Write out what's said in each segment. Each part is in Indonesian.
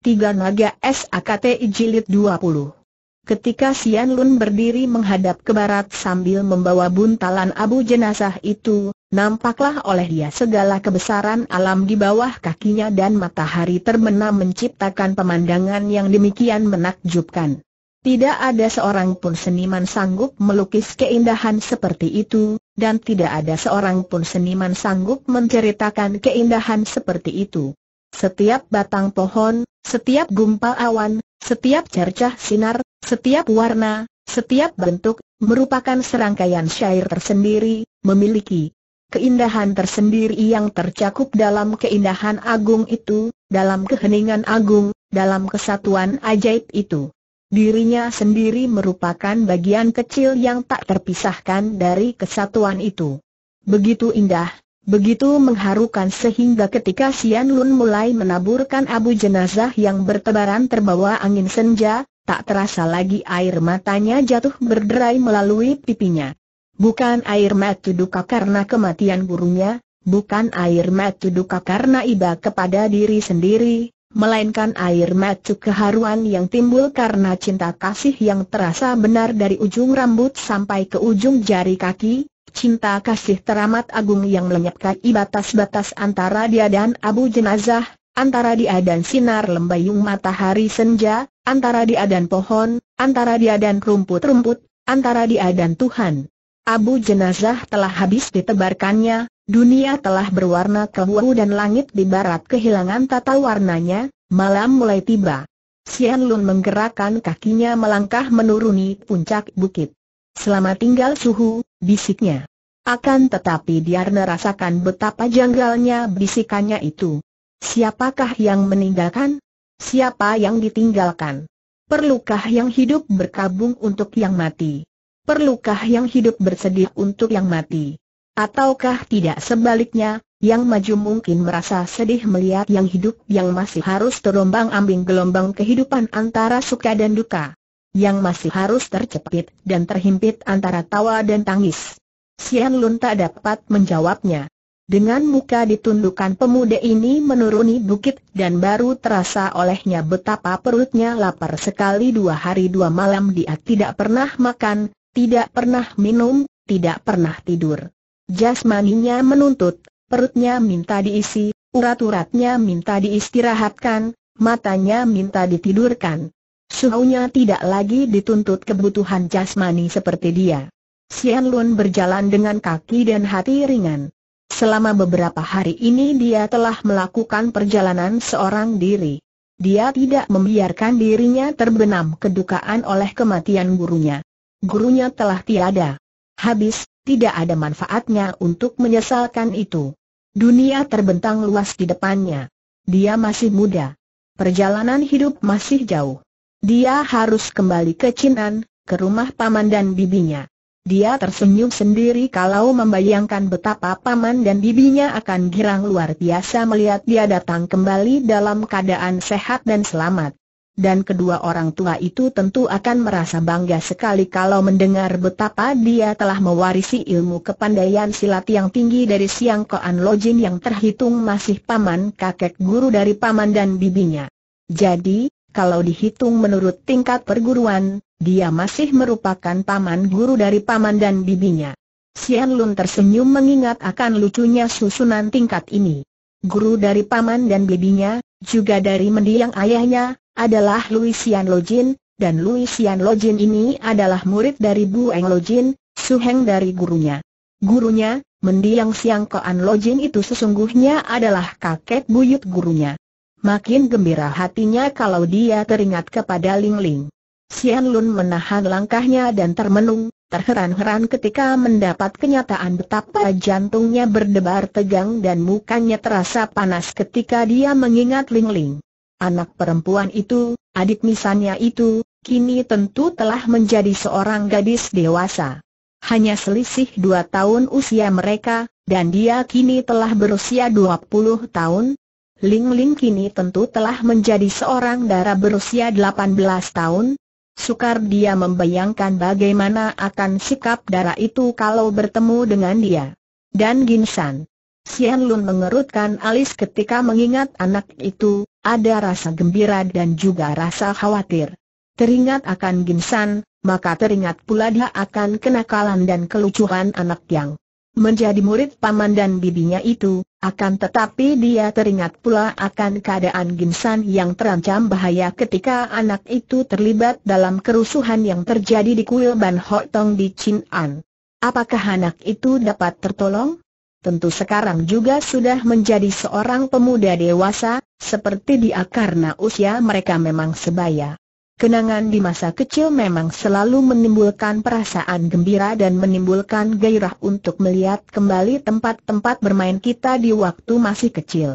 Tiga Naga SAKTI Jilid 20 Ketika Sian Lun berdiri menghadap ke barat sambil membawa buntalan abu jenazah itu, nampaklah oleh dia segala kebesaran alam di bawah kakinya dan matahari terbenam menciptakan pemandangan yang demikian menakjubkan. Tidak ada seorang pun seniman sanggup melukis keindahan seperti itu, dan tidak ada seorang pun seniman sanggup menceritakan keindahan seperti itu. Setiap batang pohon, setiap gumpal awan, setiap cercah sinar, setiap warna, setiap bentuk, merupakan serangkaian syair tersendiri, memiliki keindahan tersendiri yang tercakup dalam keindahan agung itu, dalam keheningan agung, dalam kesatuan ajaib itu. Dirinya sendiri merupakan bagian kecil yang tak terpisahkan dari kesatuan itu. Begitu indah, Begitu mengharukan sehingga ketika Sian Lun mulai menaburkan abu jenazah yang bertebaran terbawa angin senja, tak terasa lagi air matanya jatuh berderai melalui pipinya. Bukan air mata duka karena kematian gurunya, bukan air mata duka karena iba kepada diri sendiri, melainkan air mata keharuan yang timbul karena cinta kasih yang terasa benar dari ujung rambut sampai ke ujung jari kaki, Cinta kasih teramat agung yang melenyapkan batas-batas antara dia dan Abu Jenazah, antara dia dan sinar lembayung matahari senja, antara dia dan pohon, antara dia dan rumput-rumput, antara dia dan Tuhan. Abu Jenazah telah habis ditebarkannya, dunia telah berwarna kehuru dan langit di barat kehilangan tata warnanya, malam mulai tiba. Sian Lun menggerakkan kakinya melangkah menuruni puncak bukit. Selama tinggal suhu, bisiknya. Akan tetapi dia merasakan betapa janggalnya bisikannya itu. Siapakah yang meninggalkan? Siapa yang ditinggalkan? Perlukah yang hidup berkabung untuk yang mati? Perlukah yang hidup bersedih untuk yang mati? Ataukah tidak sebaliknya, yang maju mungkin merasa sedih melihat yang hidup yang masih harus terombang ambing gelombang kehidupan antara suka dan duka yang masih harus tercepit dan terhimpit antara tawa dan tangis. Sian Lun tak dapat menjawabnya. Dengan muka ditundukkan pemuda ini menuruni bukit dan baru terasa olehnya betapa perutnya lapar sekali dua hari dua malam dia tidak pernah makan, tidak pernah minum, tidak pernah tidur. Jasmaninya menuntut, perutnya minta diisi, urat-uratnya minta diistirahatkan, matanya minta ditidurkan. Suhunya tidak lagi dituntut kebutuhan jasmani seperti dia. Sian Lun berjalan dengan kaki dan hati ringan. Selama beberapa hari ini dia telah melakukan perjalanan seorang diri. Dia tidak membiarkan dirinya terbenam kedukaan oleh kematian gurunya. Gurunya telah tiada. Habis, tidak ada manfaatnya untuk menyesalkan itu. Dunia terbentang luas di depannya. Dia masih muda. Perjalanan hidup masih jauh. Dia harus kembali ke Cinan, ke rumah paman dan bibinya. Dia tersenyum sendiri kalau membayangkan betapa paman dan bibinya akan girang luar biasa melihat dia datang kembali dalam keadaan sehat dan selamat. Dan kedua orang tua itu tentu akan merasa bangga sekali kalau mendengar betapa dia telah mewarisi ilmu kepandaian silat yang tinggi dari Siang Koan Lojin yang terhitung masih paman kakek guru dari paman dan bibinya. Jadi, kalau dihitung menurut tingkat perguruan, dia masih merupakan paman guru dari paman dan bibinya. Sian Lun tersenyum mengingat akan lucunya susunan tingkat ini. Guru dari paman dan bibinya, juga dari mendiang ayahnya, adalah Luisian Lojin, dan Luisian Lojin ini adalah murid dari Bu Eng Lojin, suheng dari gurunya. Gurunya, mendiang Siang Koan Lojin itu sesungguhnya adalah kakek buyut gurunya. Makin gembira hatinya kalau dia teringat kepada Ling Ling. Xian Lun menahan langkahnya dan termenung, terheran-heran ketika mendapat kenyataan betapa jantungnya berdebar tegang dan mukanya terasa panas ketika dia mengingat Ling Ling. Anak perempuan itu, adik misalnya itu, kini tentu telah menjadi seorang gadis dewasa. Hanya selisih dua tahun usia mereka, dan dia kini telah berusia dua puluh tahun, Ling Ling kini tentu telah menjadi seorang darah berusia 18 tahun. Sukar dia membayangkan bagaimana akan sikap darah itu kalau bertemu dengan dia. Dan Ginsan. Xian Lun mengerutkan alis ketika mengingat anak itu, ada rasa gembira dan juga rasa khawatir. Teringat akan Ginsan, maka teringat pula dia akan kenakalan dan kelucuan anak yang menjadi murid paman dan bibinya itu, akan tetapi dia teringat pula akan keadaan Ginsan yang terancam bahaya ketika anak itu terlibat dalam kerusuhan yang terjadi di kuil Ban Hok Tong di Chin An. Apakah anak itu dapat tertolong? Tentu sekarang juga sudah menjadi seorang pemuda dewasa, seperti dia karena usia mereka memang sebaya. Kenangan di masa kecil memang selalu menimbulkan perasaan gembira dan menimbulkan gairah untuk melihat kembali tempat-tempat bermain kita di waktu masih kecil.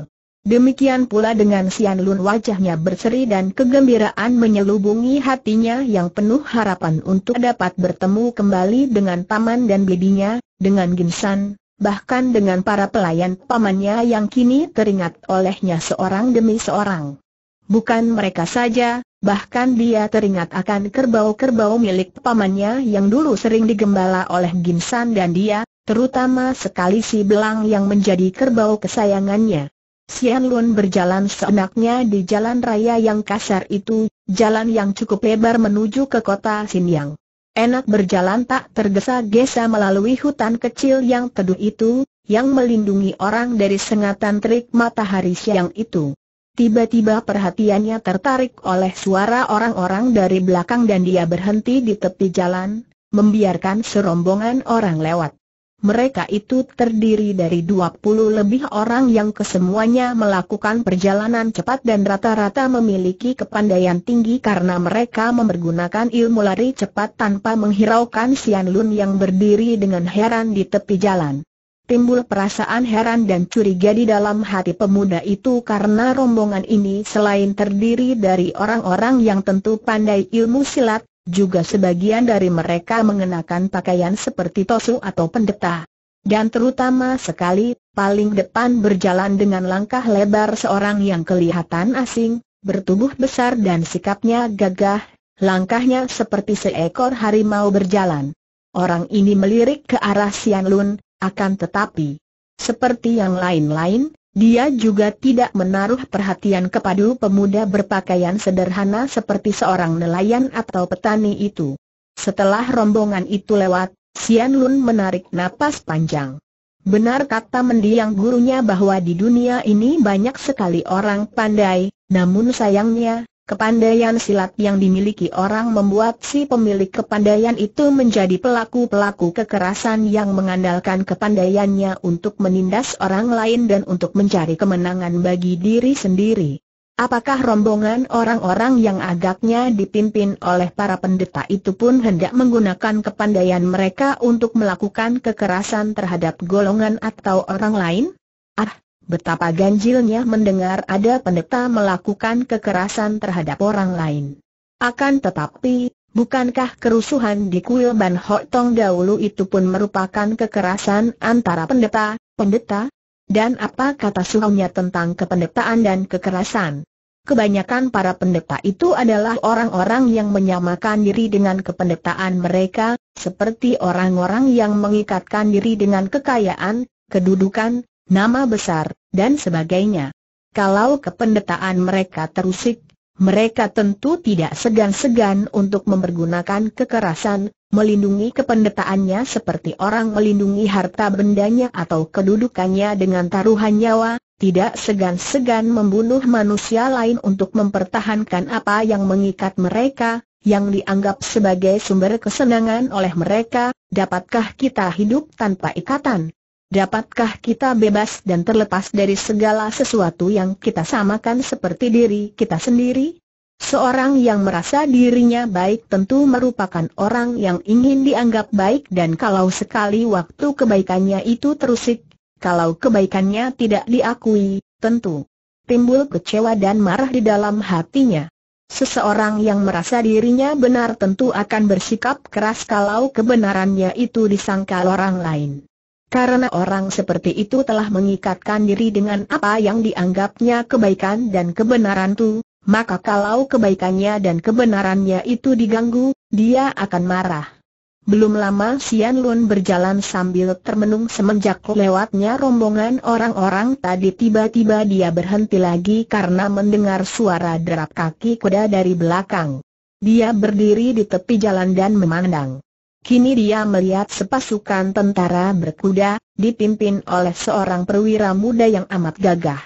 Demikian pula dengan Sian Lun wajahnya berseri dan kegembiraan menyelubungi hatinya yang penuh harapan untuk dapat bertemu kembali dengan paman dan bibinya, dengan Ginsan, bahkan dengan para pelayan pamannya yang kini teringat olehnya seorang demi seorang. Bukan mereka saja, Bahkan dia teringat akan kerbau-kerbau milik pamannya yang dulu sering digembala oleh Ginsan dan dia, terutama sekali si Belang yang menjadi kerbau kesayangannya. Sian Lun berjalan seenaknya di jalan raya yang kasar itu, jalan yang cukup lebar menuju ke kota Xinjiang. Enak berjalan tak tergesa-gesa melalui hutan kecil yang teduh itu, yang melindungi orang dari sengatan terik matahari siang itu. Tiba-tiba perhatiannya tertarik oleh suara orang-orang dari belakang dan dia berhenti di tepi jalan, membiarkan serombongan orang lewat. Mereka itu terdiri dari 20 lebih orang yang kesemuanya melakukan perjalanan cepat dan rata-rata memiliki kepandaian tinggi karena mereka mempergunakan ilmu lari cepat tanpa menghiraukan Sian Lun yang berdiri dengan heran di tepi jalan timbul perasaan heran dan curiga di dalam hati pemuda itu karena rombongan ini selain terdiri dari orang-orang yang tentu pandai ilmu silat, juga sebagian dari mereka mengenakan pakaian seperti tosu atau pendeta. Dan terutama sekali, paling depan berjalan dengan langkah lebar seorang yang kelihatan asing, bertubuh besar dan sikapnya gagah, langkahnya seperti seekor harimau berjalan. Orang ini melirik ke arah Sian Lun, akan tetapi, seperti yang lain-lain, dia juga tidak menaruh perhatian kepada pemuda berpakaian sederhana seperti seorang nelayan atau petani itu. Setelah rombongan itu lewat, Sian Lun menarik napas panjang. Benar kata mendiang gurunya bahwa di dunia ini banyak sekali orang pandai, namun sayangnya, Kepandaian silat yang dimiliki orang membuat si pemilik kepandaian itu menjadi pelaku-pelaku kekerasan yang mengandalkan kepandaiannya untuk menindas orang lain dan untuk mencari kemenangan bagi diri sendiri. Apakah rombongan orang-orang yang agaknya dipimpin oleh para pendeta itu pun hendak menggunakan kepandaian mereka untuk melakukan kekerasan terhadap golongan atau orang lain? Ah, Betapa ganjilnya mendengar ada pendeta melakukan kekerasan terhadap orang lain. Akan tetapi, bukankah kerusuhan di kuil Ban Hok Tong dahulu itu pun merupakan kekerasan antara pendeta, pendeta? Dan apa kata suhunya tentang kependetaan dan kekerasan? Kebanyakan para pendeta itu adalah orang-orang yang menyamakan diri dengan kependetaan mereka, seperti orang-orang yang mengikatkan diri dengan kekayaan, kedudukan, nama besar, dan sebagainya. Kalau kependetaan mereka terusik, mereka tentu tidak segan-segan untuk mempergunakan kekerasan, melindungi kependetaannya seperti orang melindungi harta bendanya atau kedudukannya dengan taruhan nyawa, tidak segan-segan membunuh manusia lain untuk mempertahankan apa yang mengikat mereka, yang dianggap sebagai sumber kesenangan oleh mereka, dapatkah kita hidup tanpa ikatan? Dapatkah kita bebas dan terlepas dari segala sesuatu yang kita samakan seperti diri kita sendiri? Seorang yang merasa dirinya baik tentu merupakan orang yang ingin dianggap baik dan kalau sekali waktu kebaikannya itu terusik, kalau kebaikannya tidak diakui, tentu timbul kecewa dan marah di dalam hatinya. Seseorang yang merasa dirinya benar tentu akan bersikap keras kalau kebenarannya itu disangkal orang lain. Karena orang seperti itu telah mengikatkan diri dengan apa yang dianggapnya kebaikan dan kebenaran itu, maka kalau kebaikannya dan kebenarannya itu diganggu, dia akan marah. Belum lama Sian Lun berjalan sambil termenung semenjak lewatnya rombongan orang-orang tadi tiba-tiba dia berhenti lagi karena mendengar suara derap kaki kuda dari belakang. Dia berdiri di tepi jalan dan memandang. Kini dia melihat sepasukan tentara berkuda, dipimpin oleh seorang perwira muda yang amat gagah.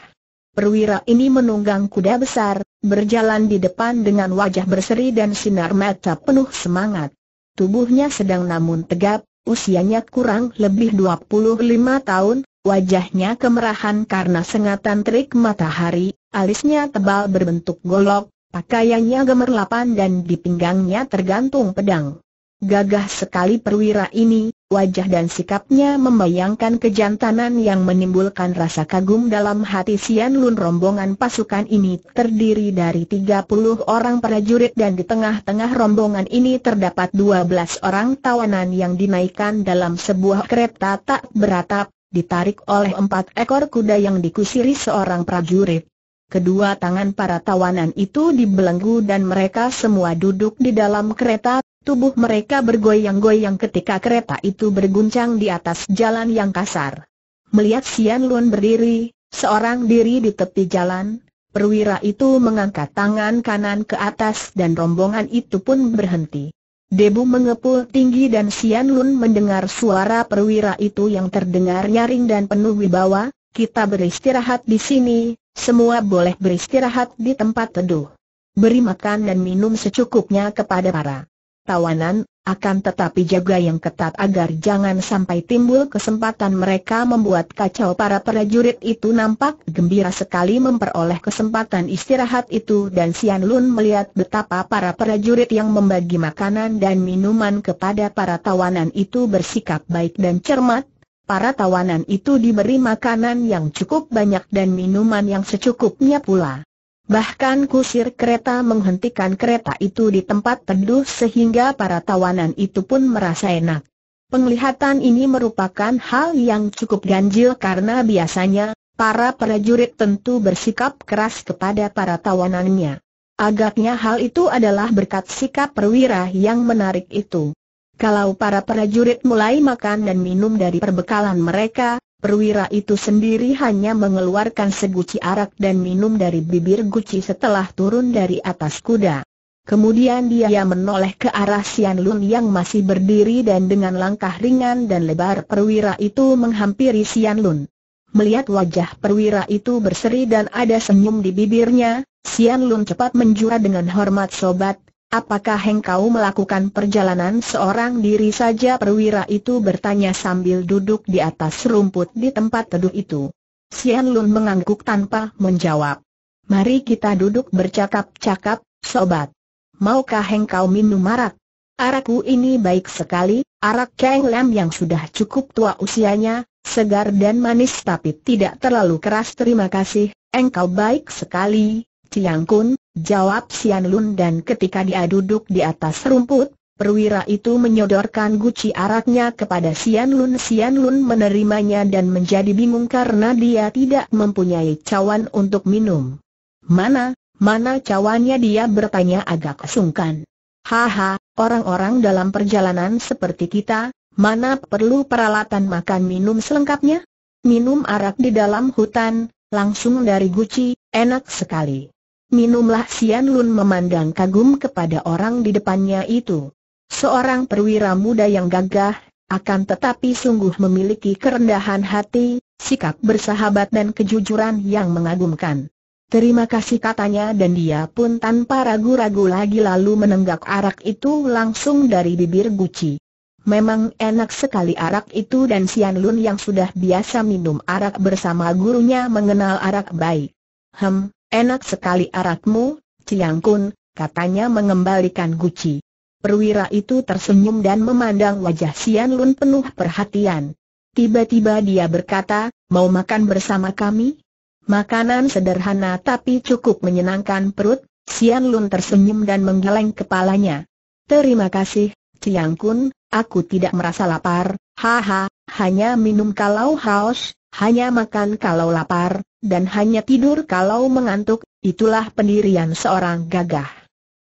Perwira ini menunggang kuda besar, berjalan di depan dengan wajah berseri dan sinar mata penuh semangat. Tubuhnya sedang namun tegap, usianya kurang lebih 25 tahun, wajahnya kemerahan karena sengatan terik matahari, alisnya tebal berbentuk golok, pakaiannya gemerlapan dan di pinggangnya tergantung pedang. Gagah sekali perwira ini, wajah dan sikapnya membayangkan kejantanan yang menimbulkan rasa kagum dalam hati Sian Lun rombongan pasukan ini terdiri dari 30 orang prajurit dan di tengah-tengah rombongan ini terdapat 12 orang tawanan yang dinaikkan dalam sebuah kereta tak beratap, ditarik oleh empat ekor kuda yang dikusiri seorang prajurit. Kedua tangan para tawanan itu dibelenggu dan mereka semua duduk di dalam kereta Tubuh mereka bergoyang-goyang ketika kereta itu berguncang di atas jalan yang kasar. Melihat Sian Lun berdiri, seorang diri di tepi jalan, perwira itu mengangkat tangan kanan ke atas dan rombongan itu pun berhenti. Debu mengepul tinggi dan Sian Lun mendengar suara perwira itu yang terdengar nyaring dan penuh wibawa, kita beristirahat di sini, semua boleh beristirahat di tempat teduh. Beri makan dan minum secukupnya kepada para tawanan, akan tetapi jaga yang ketat agar jangan sampai timbul kesempatan mereka membuat kacau para prajurit itu nampak gembira sekali memperoleh kesempatan istirahat itu dan Sian Lun melihat betapa para prajurit yang membagi makanan dan minuman kepada para tawanan itu bersikap baik dan cermat, para tawanan itu diberi makanan yang cukup banyak dan minuman yang secukupnya pula. Bahkan kusir kereta menghentikan kereta itu di tempat teduh sehingga para tawanan itu pun merasa enak. Penglihatan ini merupakan hal yang cukup ganjil karena biasanya, para prajurit tentu bersikap keras kepada para tawanannya. Agaknya hal itu adalah berkat sikap perwira yang menarik itu. Kalau para prajurit mulai makan dan minum dari perbekalan mereka, Perwira itu sendiri hanya mengeluarkan seguci arak dan minum dari bibir guci setelah turun dari atas kuda. Kemudian dia menoleh ke arah Sian Lun yang masih berdiri dan dengan langkah ringan dan lebar perwira itu menghampiri Sian Lun. Melihat wajah perwira itu berseri dan ada senyum di bibirnya, Sian Lun cepat menjura dengan hormat sobat, Apakah engkau melakukan perjalanan seorang diri saja perwira itu bertanya sambil duduk di atas rumput di tempat teduh itu. Sian Lun mengangguk tanpa menjawab. Mari kita duduk bercakap-cakap, sobat. Maukah engkau minum arak? Arakku ini baik sekali, arak Kang Lam yang sudah cukup tua usianya, segar dan manis tapi tidak terlalu keras terima kasih, engkau baik sekali, Ciang Kun, jawab Sian Lun dan ketika dia duduk di atas rumput, perwira itu menyodorkan guci araknya kepada Sian Lun. Sian Lun menerimanya dan menjadi bingung karena dia tidak mempunyai cawan untuk minum. Mana, mana cawannya dia bertanya agak sungkan. Haha, orang-orang dalam perjalanan seperti kita, mana perlu peralatan makan minum selengkapnya? Minum arak di dalam hutan, langsung dari guci, enak sekali. Minumlah Sian Lun memandang kagum kepada orang di depannya itu. Seorang perwira muda yang gagah, akan tetapi sungguh memiliki kerendahan hati, sikap bersahabat dan kejujuran yang mengagumkan. Terima kasih katanya dan dia pun tanpa ragu-ragu lagi lalu menenggak arak itu langsung dari bibir guci. Memang enak sekali arak itu dan Sian Lun yang sudah biasa minum arak bersama gurunya mengenal arak baik. Hem, Enak sekali aratmu, Ciang Kun, katanya mengembalikan guci. Perwira itu tersenyum dan memandang wajah Sian Lun penuh perhatian. Tiba-tiba dia berkata, mau makan bersama kami? Makanan sederhana tapi cukup menyenangkan perut, Sian Lun tersenyum dan menggeleng kepalanya. Terima kasih, Ciang Kun, aku tidak merasa lapar, haha, hanya minum kalau haus, hanya makan kalau lapar, dan hanya tidur kalau mengantuk, itulah pendirian seorang gagah.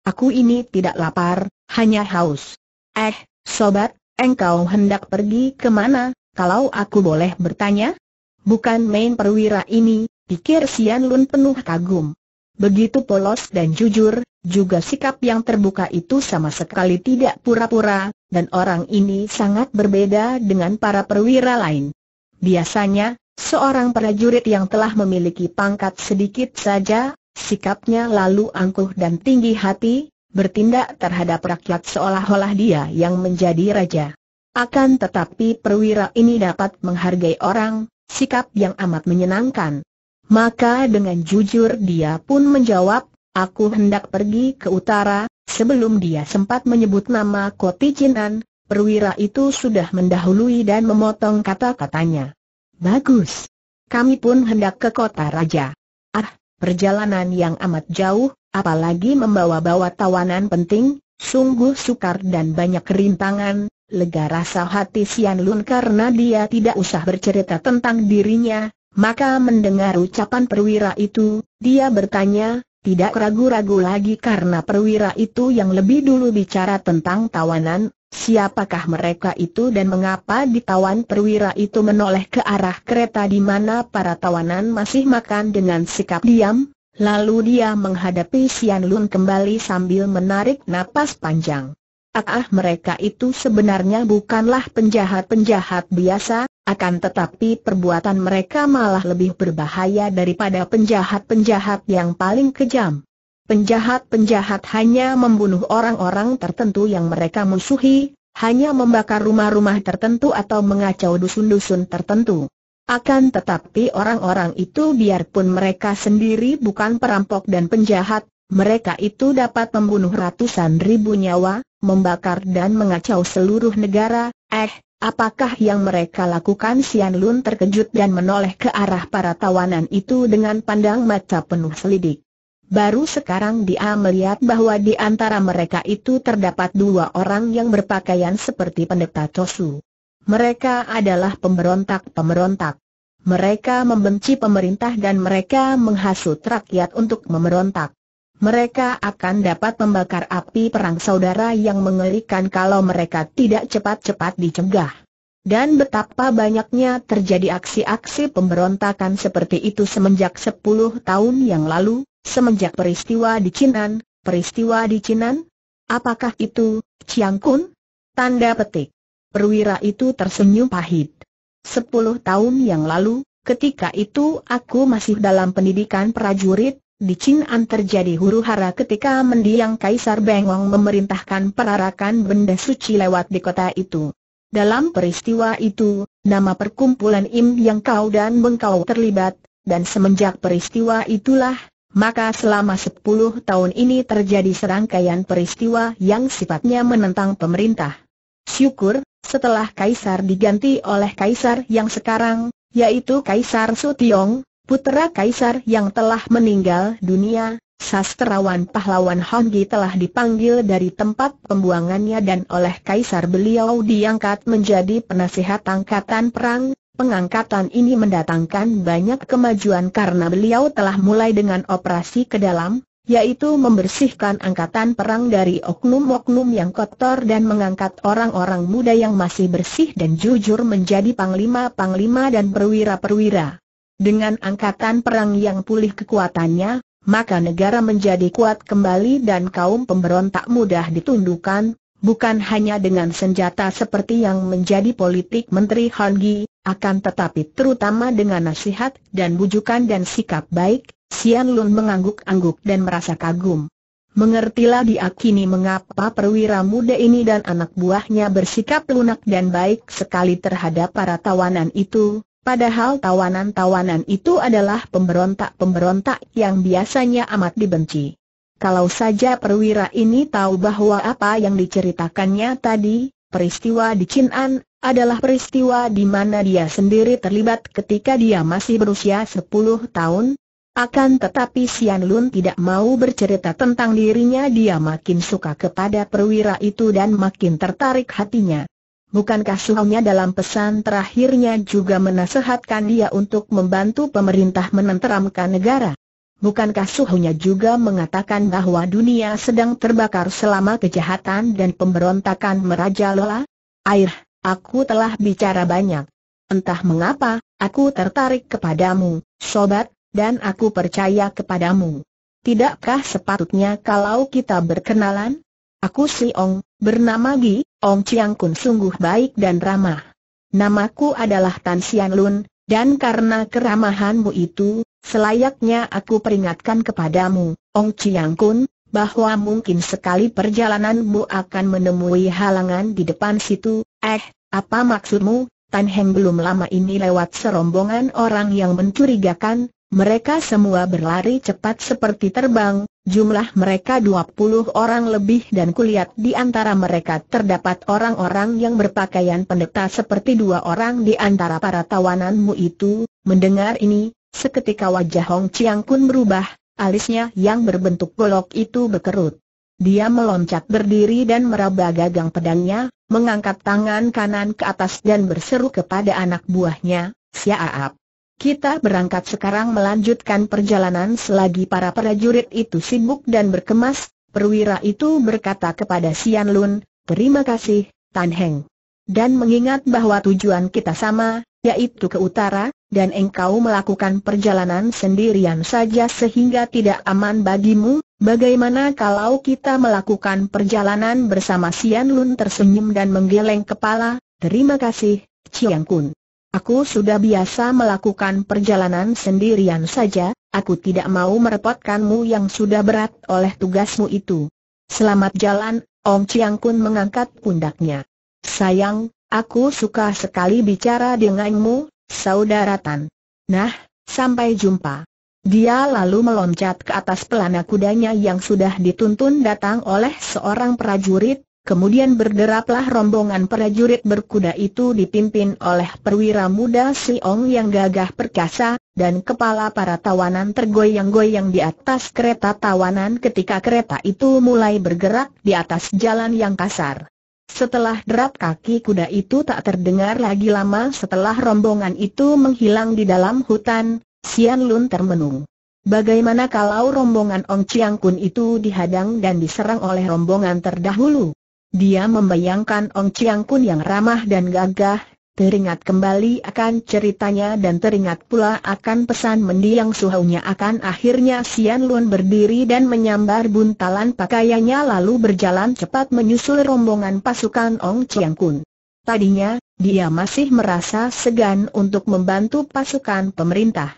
Aku ini tidak lapar, hanya haus. Eh, sobat, engkau hendak pergi kemana, kalau aku boleh bertanya? Bukan main perwira ini, pikir Sian Lun penuh kagum. Begitu polos dan jujur, juga sikap yang terbuka itu sama sekali tidak pura-pura, dan orang ini sangat berbeda dengan para perwira lain. Biasanya, seorang prajurit yang telah memiliki pangkat sedikit saja, sikapnya lalu angkuh dan tinggi hati, bertindak terhadap rakyat seolah-olah dia yang menjadi raja. Akan tetapi perwira ini dapat menghargai orang, sikap yang amat menyenangkan. Maka dengan jujur dia pun menjawab, aku hendak pergi ke utara, sebelum dia sempat menyebut nama Koti Jinan, perwira itu sudah mendahului dan memotong kata-katanya. Bagus. Kami pun hendak ke kota raja. Ah, perjalanan yang amat jauh, apalagi membawa-bawa tawanan penting, sungguh sukar dan banyak rintangan, lega rasa hati Sian Lun karena dia tidak usah bercerita tentang dirinya, maka mendengar ucapan perwira itu, dia bertanya, tidak ragu-ragu lagi karena perwira itu yang lebih dulu bicara tentang tawanan, Siapakah mereka itu dan mengapa ditawan perwira itu menoleh ke arah kereta di mana para tawanan masih makan dengan sikap diam? Lalu dia menghadapi Sian Lun kembali sambil menarik napas panjang. Ah, mereka itu sebenarnya bukanlah penjahat-penjahat biasa, akan tetapi perbuatan mereka malah lebih berbahaya daripada penjahat-penjahat yang paling kejam. Penjahat-penjahat hanya membunuh orang-orang tertentu yang mereka musuhi, hanya membakar rumah-rumah tertentu atau mengacau dusun-dusun tertentu. Akan tetapi orang-orang itu biarpun mereka sendiri bukan perampok dan penjahat, mereka itu dapat membunuh ratusan ribu nyawa, membakar dan mengacau seluruh negara, eh, apakah yang mereka lakukan Sian Lun terkejut dan menoleh ke arah para tawanan itu dengan pandang mata penuh selidik. Baru sekarang dia melihat bahwa di antara mereka itu terdapat dua orang yang berpakaian seperti pendeta Tosu. Mereka adalah pemberontak-pemberontak. Mereka membenci pemerintah dan mereka menghasut rakyat untuk memberontak. Mereka akan dapat membakar api perang saudara yang mengerikan kalau mereka tidak cepat-cepat dicegah. Dan betapa banyaknya terjadi aksi-aksi pemberontakan seperti itu semenjak 10 tahun yang lalu, Semenjak peristiwa di Cinan, peristiwa di Cinan? Apakah itu, Chiang Kun? Tanda petik. Perwira itu tersenyum pahit. Sepuluh tahun yang lalu, ketika itu aku masih dalam pendidikan prajurit, di Cinan terjadi huru hara ketika mendiang Kaisar Bengong memerintahkan perarakan benda suci lewat di kota itu. Dalam peristiwa itu, nama perkumpulan Im Yang Kau dan Bengkau terlibat, dan semenjak peristiwa itulah, maka selama sepuluh tahun ini terjadi serangkaian peristiwa yang sifatnya menentang pemerintah. Syukur, setelah kaisar diganti oleh kaisar yang sekarang, yaitu Kaisar Sutiong, putera kaisar yang telah meninggal dunia, sastrawan pahlawan Honggi telah dipanggil dari tempat pembuangannya dan oleh kaisar beliau diangkat menjadi penasihat angkatan perang, Pengangkatan ini mendatangkan banyak kemajuan karena beliau telah mulai dengan operasi ke dalam, yaitu membersihkan angkatan perang dari oknum-oknum yang kotor dan mengangkat orang-orang muda yang masih bersih dan jujur menjadi panglima-panglima dan perwira-perwira. Dengan angkatan perang yang pulih kekuatannya, maka negara menjadi kuat kembali dan kaum pemberontak mudah ditundukkan, bukan hanya dengan senjata seperti yang menjadi politik Menteri Hongi akan tetapi terutama dengan nasihat dan bujukan dan sikap baik, Sian Lun mengangguk-angguk dan merasa kagum. Mengertilah dia kini mengapa perwira muda ini dan anak buahnya bersikap lunak dan baik sekali terhadap para tawanan itu, padahal tawanan-tawanan itu adalah pemberontak-pemberontak yang biasanya amat dibenci. Kalau saja perwira ini tahu bahwa apa yang diceritakannya tadi, peristiwa di Cinan, adalah peristiwa di mana dia sendiri terlibat ketika dia masih berusia 10 tahun. Akan tetapi Sian Lun tidak mau bercerita tentang dirinya dia makin suka kepada perwira itu dan makin tertarik hatinya. Bukankah suhunya dalam pesan terakhirnya juga menasehatkan dia untuk membantu pemerintah menenteramkan negara? Bukankah suhunya juga mengatakan bahwa dunia sedang terbakar selama kejahatan dan pemberontakan merajalela? Air aku telah bicara banyak. Entah mengapa, aku tertarik kepadamu, sobat, dan aku percaya kepadamu. Tidakkah sepatutnya kalau kita berkenalan? Aku si Ong, bernama Gi, Ong Chiang Kun sungguh baik dan ramah. Namaku adalah Tan Xian Lun, dan karena keramahanmu itu, selayaknya aku peringatkan kepadamu, Ong Chiang Kun, bahwa mungkin sekali perjalananmu akan menemui halangan di depan situ, eh, apa maksudmu? Tan Heng belum lama ini lewat serombongan orang yang mencurigakan, mereka semua berlari cepat seperti terbang, jumlah mereka 20 orang lebih dan kulihat di antara mereka terdapat orang-orang yang berpakaian pendeta seperti dua orang di antara para tawananmu itu. Mendengar ini, seketika wajah Hong Chiang Kun berubah, alisnya yang berbentuk golok itu berkerut. Dia meloncat berdiri dan meraba gagang pedangnya, mengangkat tangan kanan ke atas dan berseru kepada anak buahnya, Siaap. Kita berangkat sekarang melanjutkan perjalanan selagi para prajurit itu sibuk dan berkemas, perwira itu berkata kepada Sian Lun, terima kasih, Tan Heng. Dan mengingat bahwa tujuan kita sama, yaitu ke utara, dan engkau melakukan perjalanan sendirian saja sehingga tidak aman bagimu, bagaimana kalau kita melakukan perjalanan bersama Sian Lun tersenyum dan menggeleng kepala, terima kasih, Chiang Kun. Aku sudah biasa melakukan perjalanan sendirian saja, aku tidak mau merepotkanmu yang sudah berat oleh tugasmu itu. Selamat jalan, Om Chiang Kun mengangkat pundaknya. Sayang, Aku suka sekali bicara denganmu, saudara Tan. Nah, sampai jumpa. Dia lalu meloncat ke atas pelana kudanya yang sudah dituntun datang oleh seorang prajurit, kemudian berderaplah rombongan prajurit berkuda itu dipimpin oleh perwira muda Si Ong yang gagah perkasa, dan kepala para tawanan tergoyang-goyang di atas kereta tawanan ketika kereta itu mulai bergerak di atas jalan yang kasar. Setelah derap kaki kuda itu tak terdengar lagi lama setelah rombongan itu menghilang di dalam hutan, Sian Lun termenung. Bagaimana kalau rombongan Ong Chiang Kun itu dihadang dan diserang oleh rombongan terdahulu? Dia membayangkan Ong Chiang Kun yang ramah dan gagah, Teringat kembali akan ceritanya dan teringat pula akan pesan mendiang suhunya akan akhirnya Sian Lun berdiri dan menyambar buntalan pakaiannya lalu berjalan cepat menyusul rombongan pasukan Ong Chiang Kun. Tadinya, dia masih merasa segan untuk membantu pasukan pemerintah.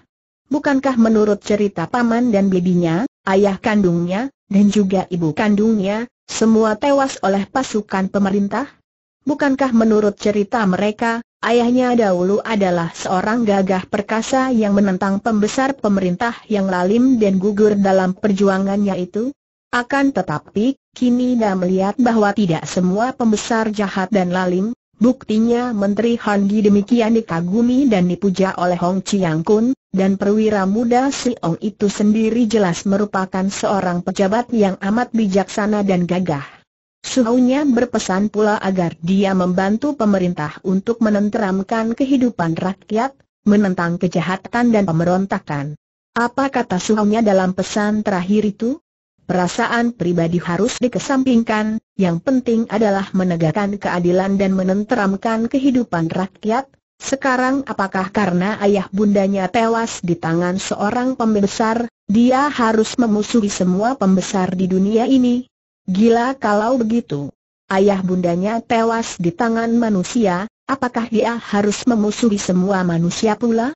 Bukankah menurut cerita paman dan bibinya, ayah kandungnya, dan juga ibu kandungnya, semua tewas oleh pasukan pemerintah? Bukankah menurut cerita mereka, Ayahnya dahulu adalah seorang gagah perkasa yang menentang pembesar pemerintah yang lalim dan gugur dalam perjuangannya itu. Akan tetapi, kini dia melihat bahwa tidak semua pembesar jahat dan lalim, buktinya Menteri Gi demikian dikagumi dan dipuja oleh Hong Chiang Kun, dan perwira muda Si Ong itu sendiri jelas merupakan seorang pejabat yang amat bijaksana dan gagah. Suhunya berpesan pula agar dia membantu pemerintah untuk menenteramkan kehidupan rakyat, menentang kejahatan dan pemberontakan. Apa kata Suhunya dalam pesan terakhir itu? Perasaan pribadi harus dikesampingkan, yang penting adalah menegakkan keadilan dan menenteramkan kehidupan rakyat. Sekarang apakah karena ayah bundanya tewas di tangan seorang pembesar, dia harus memusuhi semua pembesar di dunia ini? Gila kalau begitu. Ayah bundanya tewas di tangan manusia, apakah dia harus memusuhi semua manusia pula?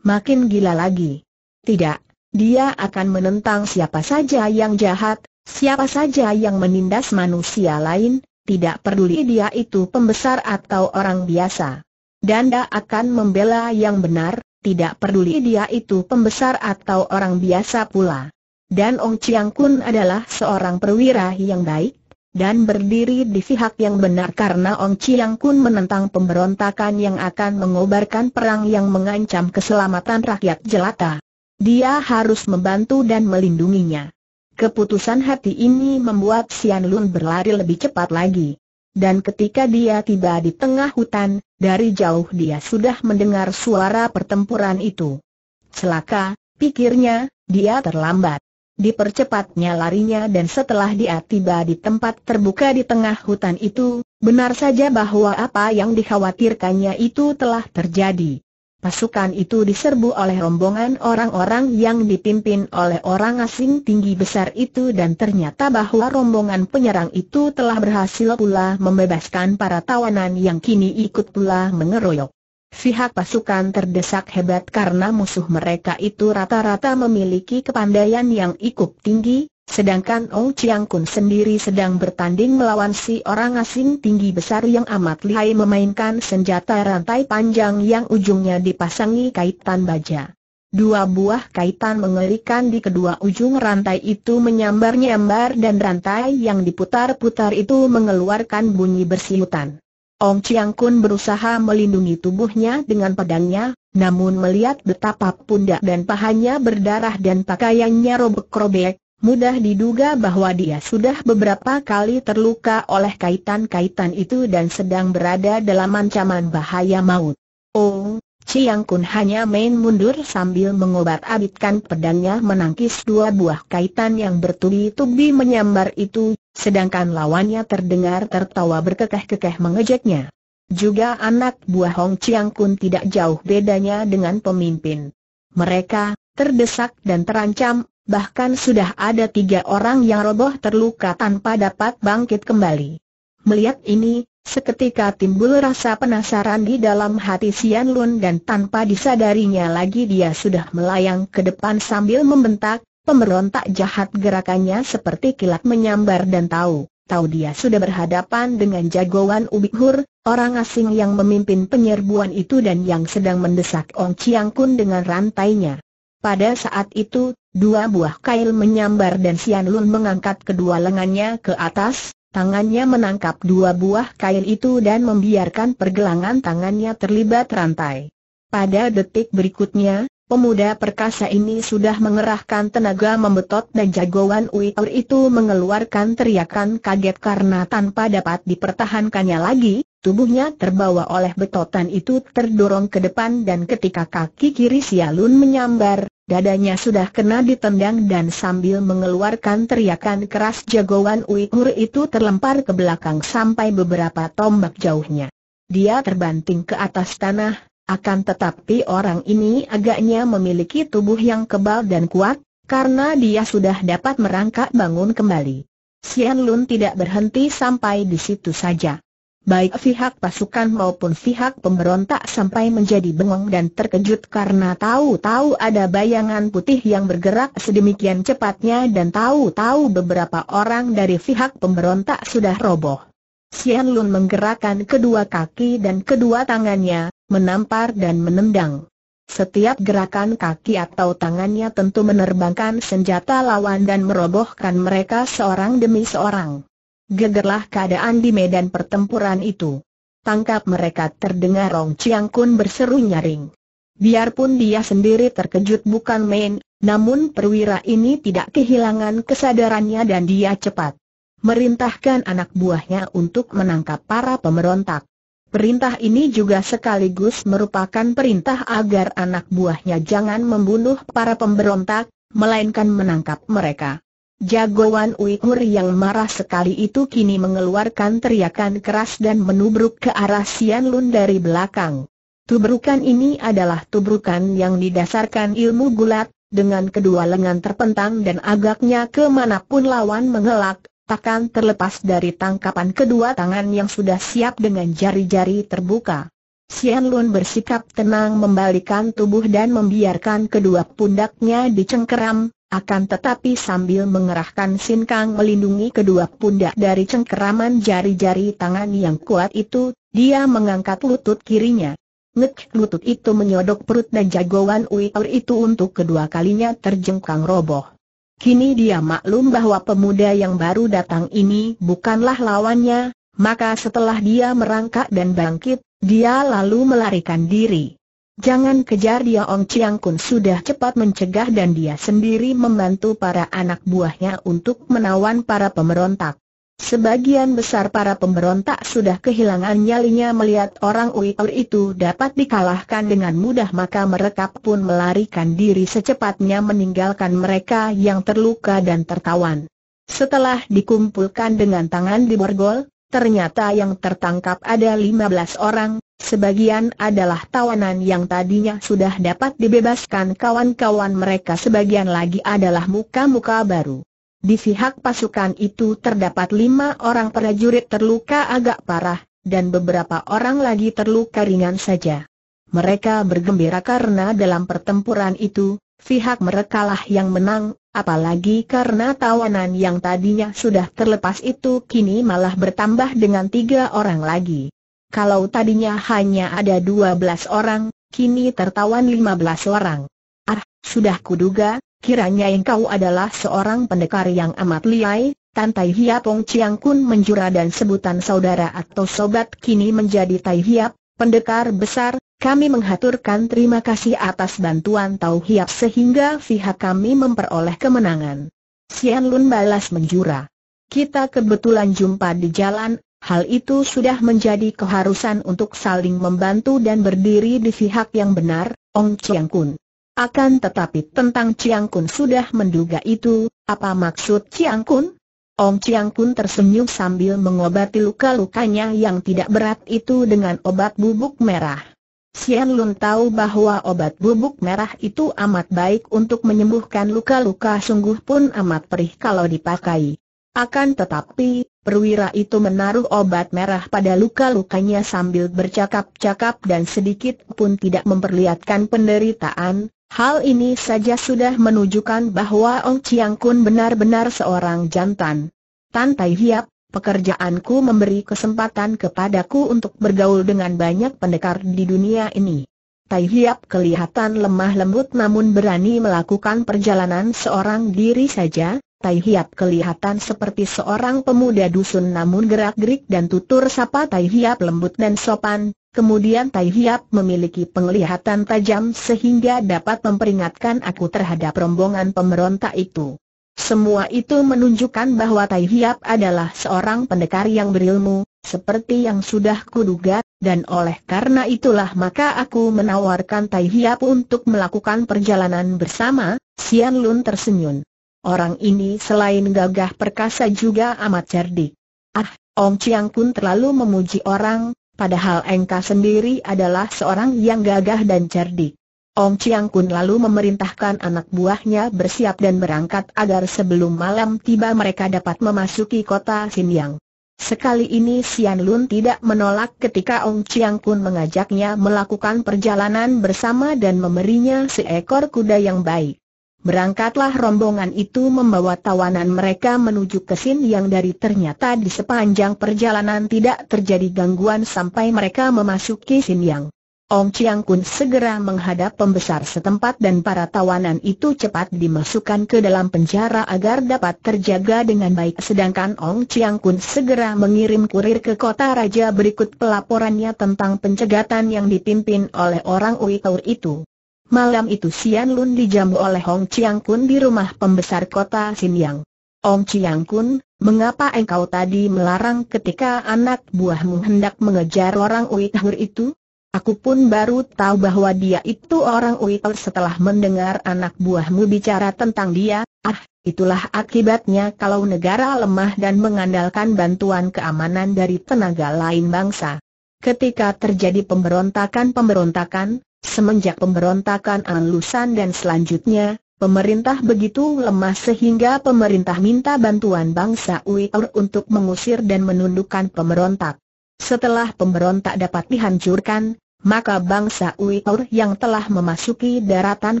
Makin gila lagi. Tidak, dia akan menentang siapa saja yang jahat, siapa saja yang menindas manusia lain, tidak peduli dia itu pembesar atau orang biasa. Danda akan membela yang benar, tidak peduli dia itu pembesar atau orang biasa pula. Dan Ong Chiang Kun adalah seorang perwira yang baik, dan berdiri di pihak yang benar karena Ong Chiang Kun menentang pemberontakan yang akan mengobarkan perang yang mengancam keselamatan rakyat jelata. Dia harus membantu dan melindunginya. Keputusan hati ini membuat Sian Lun berlari lebih cepat lagi. Dan ketika dia tiba di tengah hutan, dari jauh dia sudah mendengar suara pertempuran itu. Celaka, pikirnya, dia terlambat. Dipercepatnya larinya dan setelah dia tiba di tempat terbuka di tengah hutan itu, benar saja bahwa apa yang dikhawatirkannya itu telah terjadi. Pasukan itu diserbu oleh rombongan orang-orang yang dipimpin oleh orang asing tinggi besar itu dan ternyata bahwa rombongan penyerang itu telah berhasil pula membebaskan para tawanan yang kini ikut pula mengeroyok. Pihak pasukan terdesak hebat karena musuh mereka itu rata-rata memiliki kepandaian yang ikut tinggi, sedangkan Ong Chiang Kun sendiri sedang bertanding melawan si orang asing tinggi besar yang amat lihai memainkan senjata rantai panjang yang ujungnya dipasangi kaitan baja. Dua buah kaitan mengerikan di kedua ujung rantai itu menyambar-nyambar dan rantai yang diputar-putar itu mengeluarkan bunyi bersiutan. Ong Chiang Kun berusaha melindungi tubuhnya dengan pedangnya, namun melihat betapa pundak dan pahanya berdarah dan pakaiannya robek-robek, mudah diduga bahwa dia sudah beberapa kali terluka oleh kaitan-kaitan itu dan sedang berada dalam ancaman bahaya maut. Oh, Chiang Kun hanya main mundur sambil mengobat-abitkan pedangnya menangkis dua buah kaitan yang bertubi-tubi menyambar itu, sedangkan lawannya terdengar tertawa berkekeh-kekeh mengejeknya. Juga anak buah Hong Chiang Kun tidak jauh bedanya dengan pemimpin. Mereka, terdesak dan terancam, bahkan sudah ada tiga orang yang roboh terluka tanpa dapat bangkit kembali. Melihat ini, Seketika timbul rasa penasaran di dalam hati Sian Lun dan tanpa disadarinya lagi dia sudah melayang ke depan sambil membentak, pemberontak jahat gerakannya seperti kilat menyambar dan tahu. Tahu dia sudah berhadapan dengan jagoan Ubik Hur, orang asing yang memimpin penyerbuan itu dan yang sedang mendesak Ong Chiang Kun dengan rantainya. Pada saat itu, dua buah kail menyambar dan Sian Lun mengangkat kedua lengannya ke atas, Tangannya menangkap dua buah kail itu dan membiarkan pergelangan tangannya terlibat rantai. Pada detik berikutnya, pemuda perkasa ini sudah mengerahkan tenaga membetot dan jagoan Uitor itu mengeluarkan teriakan kaget karena tanpa dapat dipertahankannya lagi, Tubuhnya terbawa oleh betotan itu terdorong ke depan dan ketika kaki kiri Sialun menyambar, dadanya sudah kena ditendang dan sambil mengeluarkan teriakan keras jagoan Uyghur itu terlempar ke belakang sampai beberapa tombak jauhnya. Dia terbanting ke atas tanah, akan tetapi orang ini agaknya memiliki tubuh yang kebal dan kuat, karena dia sudah dapat merangkak bangun kembali. Sian Lun tidak berhenti sampai di situ saja baik pihak pasukan maupun pihak pemberontak sampai menjadi bengong dan terkejut karena tahu-tahu ada bayangan putih yang bergerak sedemikian cepatnya dan tahu-tahu beberapa orang dari pihak pemberontak sudah roboh. Xian Lun menggerakkan kedua kaki dan kedua tangannya, menampar dan menendang. Setiap gerakan kaki atau tangannya tentu menerbangkan senjata lawan dan merobohkan mereka seorang demi seorang gegerlah keadaan di medan pertempuran itu. Tangkap mereka terdengar Rong Chiang Kun berseru nyaring. Biarpun dia sendiri terkejut bukan main, namun perwira ini tidak kehilangan kesadarannya dan dia cepat merintahkan anak buahnya untuk menangkap para pemberontak. Perintah ini juga sekaligus merupakan perintah agar anak buahnya jangan membunuh para pemberontak, melainkan menangkap mereka. Jagoan Uighur yang marah sekali itu kini mengeluarkan teriakan keras dan menubruk ke arah Sian Lun dari belakang. Tubrukan ini adalah tubrukan yang didasarkan ilmu gulat, dengan kedua lengan terpentang dan agaknya kemanapun lawan mengelak, takkan terlepas dari tangkapan kedua tangan yang sudah siap dengan jari-jari terbuka. Sian Lun bersikap tenang membalikan tubuh dan membiarkan kedua pundaknya dicengkeram, akan tetapi sambil mengerahkan Kang melindungi kedua pundak dari cengkeraman jari-jari tangan yang kuat itu, dia mengangkat lutut kirinya. Ngek lutut itu menyodok perut dan jagoan Uiur itu untuk kedua kalinya terjengkang roboh. Kini dia maklum bahwa pemuda yang baru datang ini bukanlah lawannya, maka setelah dia merangkak dan bangkit, dia lalu melarikan diri. Jangan kejar dia Ong Chiang Kun sudah cepat mencegah dan dia sendiri membantu para anak buahnya untuk menawan para pemberontak. Sebagian besar para pemberontak sudah kehilangan nyalinya melihat orang Uyghur itu dapat dikalahkan dengan mudah maka mereka pun melarikan diri secepatnya meninggalkan mereka yang terluka dan tertawan. Setelah dikumpulkan dengan tangan di borgol, ternyata yang tertangkap ada 15 orang, sebagian adalah tawanan yang tadinya sudah dapat dibebaskan kawan-kawan mereka sebagian lagi adalah muka-muka baru. Di pihak pasukan itu terdapat lima orang prajurit terluka agak parah, dan beberapa orang lagi terluka ringan saja. Mereka bergembira karena dalam pertempuran itu, Pihak merekalah yang menang, apalagi karena tawanan yang tadinya sudah terlepas itu kini malah bertambah dengan tiga orang lagi. Kalau tadinya hanya ada dua belas orang, kini tertawan lima belas orang. Ah, sudah kuduga, kiranya engkau adalah seorang pendekar yang amat liai, Tantai Hiap Pong Chiang Kun menjura dan sebutan saudara atau sobat kini menjadi Tai Hiap, pendekar besar, kami menghaturkan terima kasih atas bantuan Tau Hiap sehingga pihak kami memperoleh kemenangan. Sian Lun balas menjura. Kita kebetulan jumpa di jalan, hal itu sudah menjadi keharusan untuk saling membantu dan berdiri di pihak yang benar, Ong Chiang Kun. Akan tetapi tentang Chiang Kun sudah menduga itu, apa maksud Chiang Kun? Ong Chiang Kun tersenyum sambil mengobati luka-lukanya yang tidak berat itu dengan obat bubuk merah. Xian Lun tahu bahwa obat bubuk merah itu amat baik untuk menyembuhkan luka-luka sungguh pun amat perih kalau dipakai. Akan tetapi, perwira itu menaruh obat merah pada luka-lukanya sambil bercakap-cakap dan sedikit pun tidak memperlihatkan penderitaan. Hal ini saja sudah menunjukkan bahwa Ong Chiang Kun benar-benar seorang jantan. Tan Tai Hiap, pekerjaanku memberi kesempatan kepadaku untuk bergaul dengan banyak pendekar di dunia ini. Tai Hiap kelihatan lemah lembut namun berani melakukan perjalanan seorang diri saja, Tai Hiap kelihatan seperti seorang pemuda dusun namun gerak-gerik dan tutur sapa Tai Hiap lembut dan sopan, kemudian Tai Hiap memiliki penglihatan tajam sehingga dapat memperingatkan aku terhadap rombongan pemberontak itu. Semua itu menunjukkan bahwa Tai Hiap adalah seorang pendekar yang berilmu, seperti yang sudah kuduga, dan oleh karena itulah maka aku menawarkan Tai Hiap untuk melakukan perjalanan bersama, Sian Lun tersenyum. Orang ini selain gagah perkasa juga amat cerdik. Ah, Ong Chiang pun terlalu memuji orang, padahal engkau sendiri adalah seorang yang gagah dan cerdik. Om Chiang Kun lalu memerintahkan anak buahnya bersiap dan berangkat agar sebelum malam tiba mereka dapat memasuki kota Xinjiang. Sekali ini Xian Lun tidak menolak ketika Ong Chiang Kun mengajaknya melakukan perjalanan bersama dan memberinya seekor kuda yang baik. Berangkatlah rombongan itu membawa tawanan mereka menuju ke Sin yang dari ternyata di sepanjang perjalanan tidak terjadi gangguan sampai mereka memasuki Sin yang. Ong Chiang Kun segera menghadap pembesar setempat dan para tawanan itu cepat dimasukkan ke dalam penjara agar dapat terjaga dengan baik sedangkan Ong Chiang Kun segera mengirim kurir ke kota raja berikut pelaporannya tentang pencegatan yang dipimpin oleh orang Uighur itu. Malam itu Sian Lun dijamu oleh Ong Chiang Kun di rumah pembesar kota Xinjiang. Ong Chiang Kun, mengapa engkau tadi melarang ketika anak buahmu hendak mengejar orang Uighur itu? Aku pun baru tahu bahwa dia itu orang Uitel setelah mendengar anak buahmu bicara tentang dia, ah, itulah akibatnya kalau negara lemah dan mengandalkan bantuan keamanan dari tenaga lain bangsa. Ketika terjadi pemberontakan-pemberontakan, semenjak pemberontakan Anlusan dan selanjutnya, pemerintah begitu lemah sehingga pemerintah minta bantuan bangsa Uitel untuk mengusir dan menundukkan pemberontak. Setelah pemberontak dapat dihancurkan, maka bangsa Uyghur yang telah memasuki daratan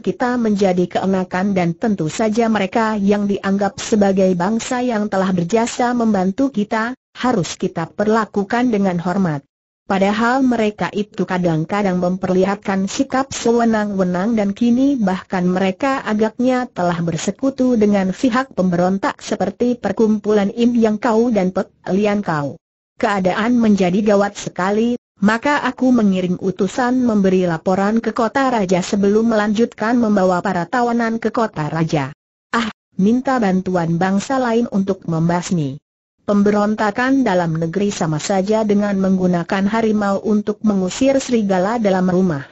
kita menjadi keenakan dan tentu saja mereka yang dianggap sebagai bangsa yang telah berjasa membantu kita, harus kita perlakukan dengan hormat. Padahal mereka itu kadang-kadang memperlihatkan sikap sewenang-wenang dan kini bahkan mereka agaknya telah bersekutu dengan pihak pemberontak seperti perkumpulan Im Yang Kau dan Pek Lian Kau. Keadaan menjadi gawat sekali, maka aku mengirim utusan memberi laporan ke kota raja sebelum melanjutkan membawa para tawanan ke kota raja. Ah, minta bantuan bangsa lain untuk membasmi. Pemberontakan dalam negeri sama saja dengan menggunakan harimau untuk mengusir serigala dalam rumah.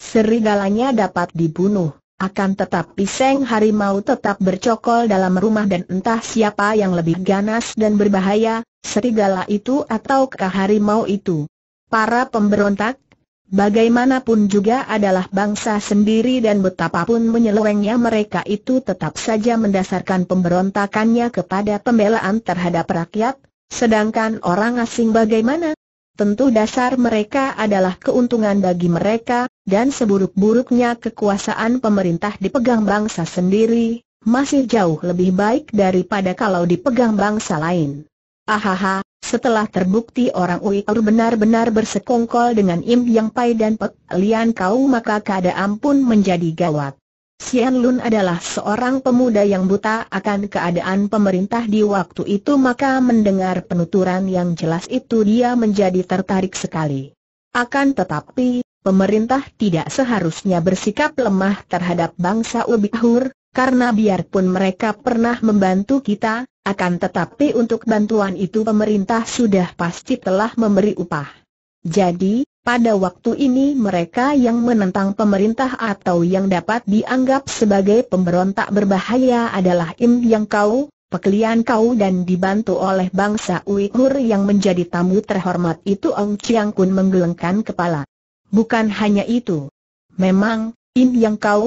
Serigalanya dapat dibunuh, akan tetapi seng harimau tetap bercokol dalam rumah dan entah siapa yang lebih ganas dan berbahaya, serigala itu ataukah harimau itu. Para pemberontak, bagaimanapun juga adalah bangsa sendiri dan betapapun menyelewengnya mereka itu tetap saja mendasarkan pemberontakannya kepada pembelaan terhadap rakyat, sedangkan orang asing bagaimana? Tentu dasar mereka adalah keuntungan bagi mereka, dan seburuk-buruknya kekuasaan pemerintah dipegang bangsa sendiri, masih jauh lebih baik daripada kalau dipegang bangsa lain. Ahaha, setelah terbukti orang Uighur benar-benar bersekongkol dengan Im Yang Pai dan Pek Lian Kau maka keadaan pun menjadi gawat. Xian Lun adalah seorang pemuda yang buta akan keadaan pemerintah di waktu itu maka mendengar penuturan yang jelas itu dia menjadi tertarik sekali. Akan tetapi, pemerintah tidak seharusnya bersikap lemah terhadap bangsa Hur, karena biarpun mereka pernah membantu kita, akan tetapi untuk bantuan itu pemerintah sudah pasti telah memberi upah. Jadi, pada waktu ini mereka yang menentang pemerintah atau yang dapat dianggap sebagai pemberontak berbahaya adalah Im Yang Kau, Peklian Kau dan dibantu oleh bangsa Uighur yang menjadi tamu terhormat itu Ong Chiang Kun menggelengkan kepala. Bukan hanya itu. Memang, Im Yang Kau,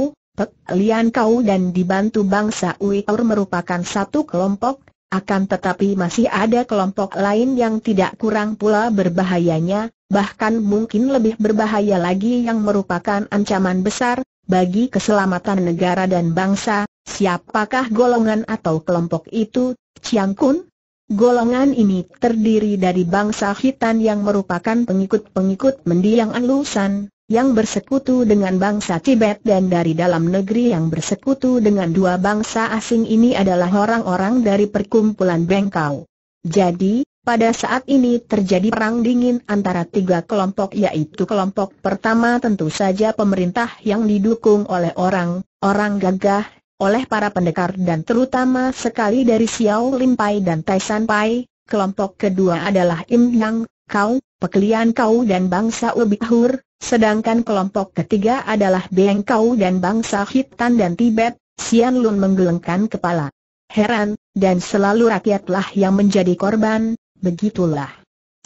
Lian Kau dan dibantu bangsa Uyghur merupakan satu kelompok, akan tetapi masih ada kelompok lain yang tidak kurang pula berbahayanya, bahkan mungkin lebih berbahaya lagi yang merupakan ancaman besar, bagi keselamatan negara dan bangsa, siapakah golongan atau kelompok itu, Chiang Kun? Golongan ini terdiri dari bangsa Khitan yang merupakan pengikut-pengikut mendiang Anlusan, yang bersekutu dengan bangsa Tibet dan dari dalam negeri yang bersekutu dengan dua bangsa asing ini adalah orang-orang dari perkumpulan Bengkau. Jadi, pada saat ini terjadi perang dingin antara tiga kelompok yaitu kelompok pertama tentu saja pemerintah yang didukung oleh orang-orang gagah, oleh para pendekar dan terutama sekali dari Xiao Limpai dan Tai Pai, kelompok kedua adalah Im Yang, Kau, Pekelian Kau dan bangsa Ubihur, sedangkan kelompok ketiga adalah Beng Kau dan bangsa Hitan dan Tibet, Sian Lun menggelengkan kepala. Heran, dan selalu rakyatlah yang menjadi korban, begitulah.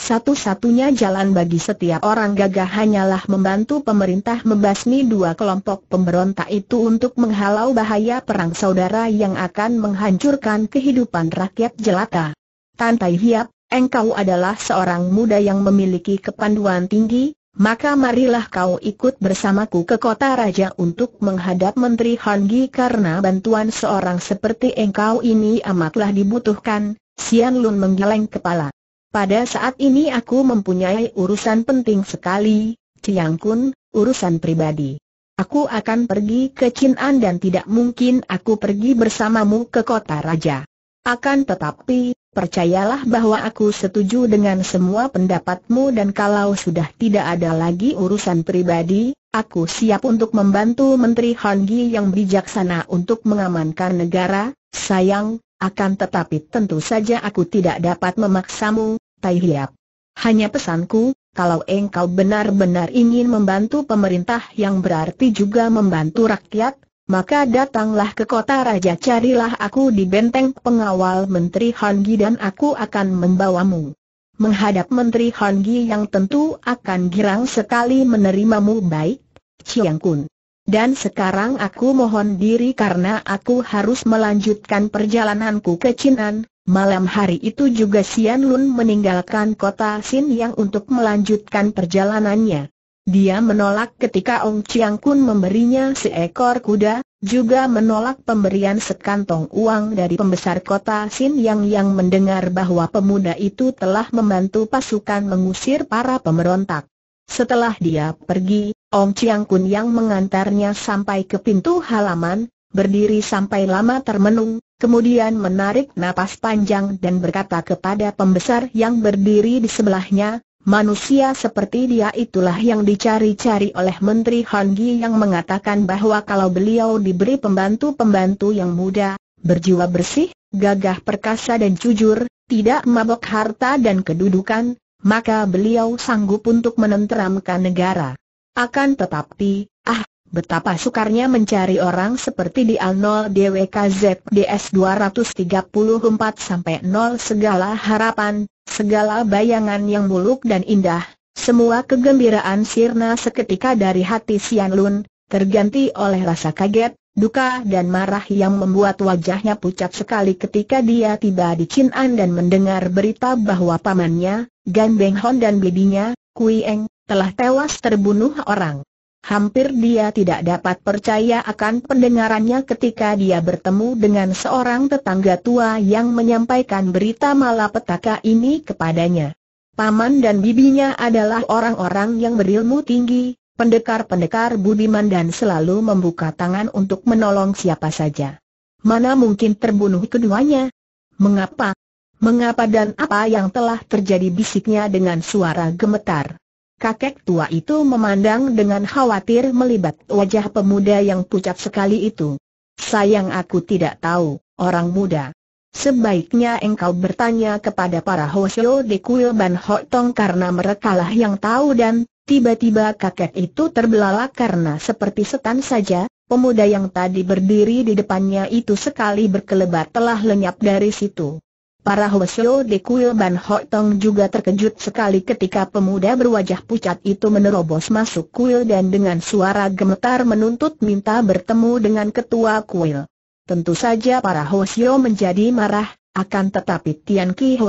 Satu-satunya jalan bagi setiap orang gagah hanyalah membantu pemerintah membasmi dua kelompok pemberontak itu untuk menghalau bahaya perang saudara yang akan menghancurkan kehidupan rakyat jelata. Tantai Hiap, engkau adalah seorang muda yang memiliki kepanduan tinggi, maka marilah kau ikut bersamaku ke kota raja untuk menghadap Menteri Han karena bantuan seorang seperti engkau ini amatlah dibutuhkan, Sian Lun menggeleng kepala. Pada saat ini aku mempunyai urusan penting sekali, Ciang Kun, urusan pribadi. Aku akan pergi ke Cinan dan tidak mungkin aku pergi bersamamu ke kota raja. Akan tetapi, percayalah bahwa aku setuju dengan semua pendapatmu dan kalau sudah tidak ada lagi urusan pribadi, aku siap untuk membantu Menteri Han yang bijaksana untuk mengamankan negara, sayang, akan tetapi tentu saja aku tidak dapat memaksamu, Tai Hiap. Hanya pesanku, kalau engkau benar-benar ingin membantu pemerintah yang berarti juga membantu rakyat, maka datanglah ke kota raja carilah aku di benteng pengawal Menteri Hangi dan aku akan membawamu. Menghadap Menteri Hangi yang tentu akan girang sekali menerimamu baik, Chiang Kun. Dan sekarang aku mohon diri karena aku harus melanjutkan perjalananku ke Chinan. Malam hari itu juga Sian Lun meninggalkan kota Xin yang untuk melanjutkan perjalanannya. Dia menolak ketika Ong Chiang Kun memberinya seekor kuda, juga menolak pemberian sekantong uang dari pembesar kota Sin Yang yang mendengar bahwa pemuda itu telah membantu pasukan mengusir para pemberontak. Setelah dia pergi, Ong Chiang Kun yang mengantarnya sampai ke pintu halaman, berdiri sampai lama termenung, kemudian menarik napas panjang dan berkata kepada pembesar yang berdiri di sebelahnya, Manusia seperti dia itulah yang dicari-cari oleh Menteri Han Gi yang mengatakan bahwa kalau beliau diberi pembantu-pembantu yang muda, berjiwa bersih, gagah perkasa dan jujur, tidak mabok harta dan kedudukan, maka beliau sanggup untuk menenteramkan negara. Akan tetapi, ah, Betapa sukarnya mencari orang seperti di Al-0 DWKZDS 234 sampai 0 segala harapan, segala bayangan yang muluk dan indah, semua kegembiraan sirna seketika dari hati Sian Lun, terganti oleh rasa kaget, duka dan marah yang membuat wajahnya pucat sekali ketika dia tiba di Chin'an dan mendengar berita bahwa pamannya, Gan Beng Hon dan bibinya, Kui Eng, telah tewas terbunuh orang. Hampir dia tidak dapat percaya akan pendengarannya ketika dia bertemu dengan seorang tetangga tua yang menyampaikan berita malapetaka ini kepadanya. Paman dan bibinya adalah orang-orang yang berilmu tinggi, pendekar-pendekar budiman dan selalu membuka tangan untuk menolong siapa saja. Mana mungkin terbunuh keduanya? Mengapa? Mengapa dan apa yang telah terjadi bisiknya dengan suara gemetar? Kakek tua itu memandang dengan khawatir melibat wajah pemuda yang pucat sekali itu. Sayang aku tidak tahu, orang muda. Sebaiknya engkau bertanya kepada para Hosyo di kuil Ban Hotong Tong karena merekalah yang tahu dan tiba-tiba kakek itu terbelalak karena seperti setan saja, pemuda yang tadi berdiri di depannya itu sekali berkelebat telah lenyap dari situ. Para Hwasyo de Kuil Ban Ho Tong juga terkejut sekali ketika pemuda berwajah pucat itu menerobos masuk kuil dan dengan suara gemetar menuntut minta bertemu dengan ketua kuil. Tentu saja para Hwasyo menjadi marah, akan tetapi Tian Ki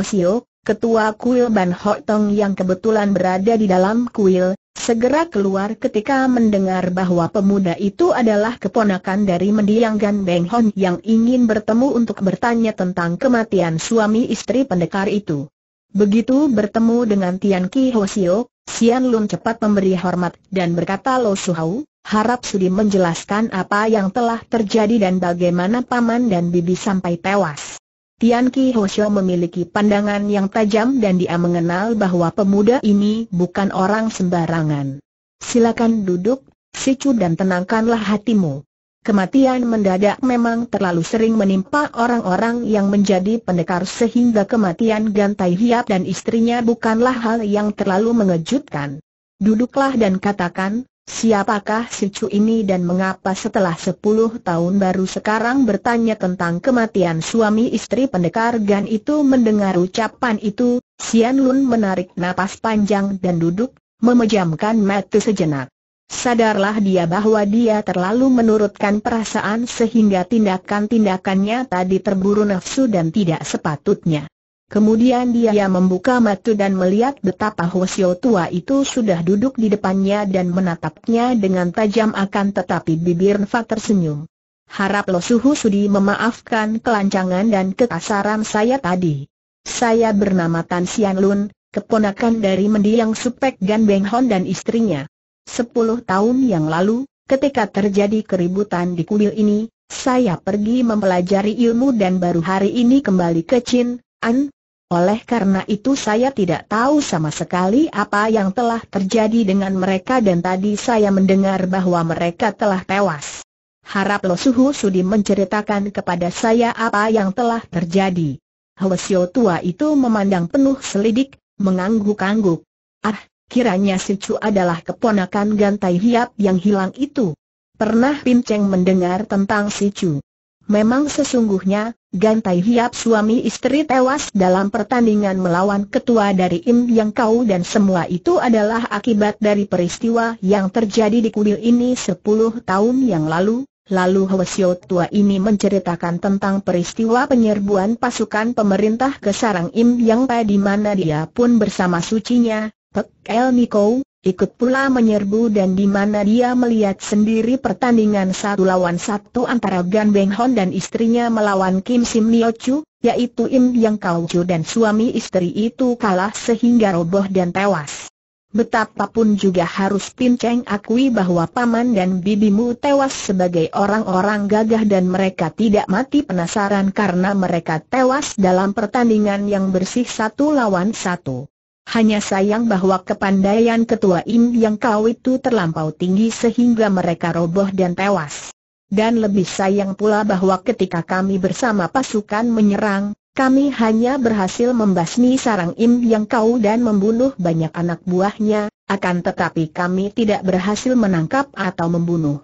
ketua kuil Ban Ho Tong yang kebetulan berada di dalam kuil, Segera keluar ketika mendengar bahwa pemuda itu adalah keponakan dari mendiang Gan Beng Hon yang ingin bertemu untuk bertanya tentang kematian suami istri pendekar itu. Begitu bertemu dengan Tian Ki Sio, Sian Lun cepat memberi hormat dan berkata Lo Suhau, harap Sudi menjelaskan apa yang telah terjadi dan bagaimana paman dan bibi sampai tewas. Tian Ki Hoshio memiliki pandangan yang tajam dan dia mengenal bahwa pemuda ini bukan orang sembarangan. Silakan duduk, Sicu dan tenangkanlah hatimu. Kematian mendadak memang terlalu sering menimpa orang-orang yang menjadi pendekar sehingga kematian Gantai Hiap dan istrinya bukanlah hal yang terlalu mengejutkan. Duduklah dan katakan, Siapakah si Cu ini dan mengapa setelah sepuluh tahun baru sekarang bertanya tentang kematian suami istri pendekar Gan itu mendengar ucapan itu, Sian Lun menarik napas panjang dan duduk, memejamkan mata sejenak. Sadarlah dia bahwa dia terlalu menurutkan perasaan sehingga tindakan-tindakannya tadi terburu nafsu dan tidak sepatutnya. Kemudian dia membuka mata dan melihat betapa Hosio tua itu sudah duduk di depannya dan menatapnya dengan tajam akan tetapi bibir Nfa tersenyum. Harap Lo Suhu Sudi memaafkan kelancangan dan kekasaran saya tadi. Saya bernama Tan Sian Lun, keponakan dari mendiang Supek Gan Beng Hon dan istrinya. Sepuluh tahun yang lalu, ketika terjadi keributan di kuil ini, saya pergi mempelajari ilmu dan baru hari ini kembali ke Chin, An, oleh karena itu saya tidak tahu sama sekali apa yang telah terjadi dengan mereka dan tadi saya mendengar bahwa mereka telah tewas. Harap Lo Suhu Sudi menceritakan kepada saya apa yang telah terjadi. Hwasyo tua itu memandang penuh selidik, mengangguk-angguk. Ah, kiranya si Chu adalah keponakan Gantai Hiap yang hilang itu. Pernah Pinceng mendengar tentang si Chu. Memang sesungguhnya, Gantai Hiap suami istri tewas dalam pertandingan melawan ketua dari Im Yang Kau dan semua itu adalah akibat dari peristiwa yang terjadi di kuil ini 10 tahun yang lalu. Lalu Hwasyo tua ini menceritakan tentang peristiwa penyerbuan pasukan pemerintah ke sarang Im Yang Pai di mana dia pun bersama sucinya, Pek El Niko, ikut pula menyerbu dan di mana dia melihat sendiri pertandingan satu lawan satu antara Gan Beng Hon dan istrinya melawan Kim Sim Nio Chu, yaitu Im Yang Kau Chu dan suami istri itu kalah sehingga roboh dan tewas. Betapapun juga harus Pin Cheng akui bahwa paman dan bibimu tewas sebagai orang-orang gagah dan mereka tidak mati penasaran karena mereka tewas dalam pertandingan yang bersih satu lawan satu. Hanya sayang bahwa kepandaian ketua Im yang kau itu terlampau tinggi sehingga mereka roboh dan tewas. Dan lebih sayang pula bahwa ketika kami bersama pasukan menyerang, kami hanya berhasil membasmi sarang Im yang kau dan membunuh banyak anak buahnya, akan tetapi kami tidak berhasil menangkap atau membunuh.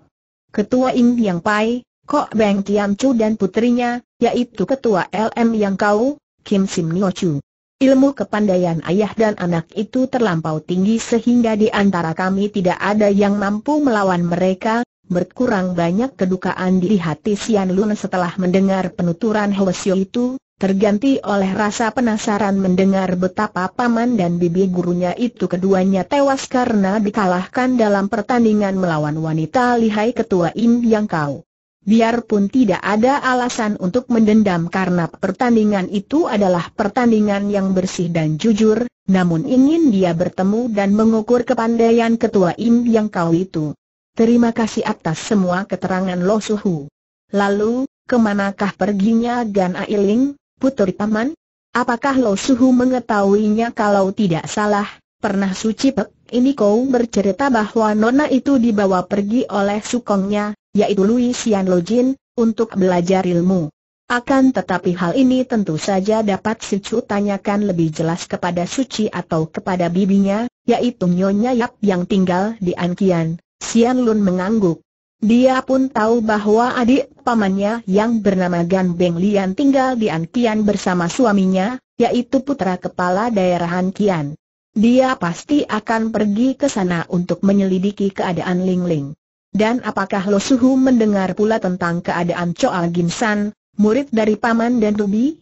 Ketua Im yang Pai, Kok Beng Tiam Chu dan putrinya, yaitu Ketua LM yang kau, Kim Sim Nyo Chu. Ilmu kepandaian ayah dan anak itu terlampau tinggi sehingga di antara kami tidak ada yang mampu melawan mereka, berkurang banyak kedukaan di hati Sian Lun setelah mendengar penuturan Hwasyo itu, terganti oleh rasa penasaran mendengar betapa paman dan bibi gurunya itu keduanya tewas karena dikalahkan dalam pertandingan melawan wanita lihai ketua Im Yang Kau. Biarpun tidak ada alasan untuk mendendam karena pertandingan itu adalah pertandingan yang bersih dan jujur, namun ingin dia bertemu dan mengukur kepandaian ketua Im yang kau itu. Terima kasih atas semua keterangan Lo Suhu. Lalu, kemanakah perginya Gan Ailing, putri paman? Apakah Lo Suhu mengetahuinya kalau tidak salah, pernah Suci Pek ini kau bercerita bahwa Nona itu dibawa pergi oleh sukongnya, yaitu Louisian Lojin, untuk belajar ilmu. Akan tetapi hal ini tentu saja dapat Sucu tanyakan lebih jelas kepada Suci atau kepada bibinya, yaitu Nyonya Yap yang tinggal di Ankian. Sian Lun mengangguk. Dia pun tahu bahwa adik pamannya yang bernama Gan Beng Lian tinggal di Ankian bersama suaminya, yaitu putra kepala daerah Ankian. Dia pasti akan pergi ke sana untuk menyelidiki keadaan Ling Ling. Dan apakah Lo Suhu mendengar pula tentang keadaan Choa Ginsan, murid dari Paman dan Tubi,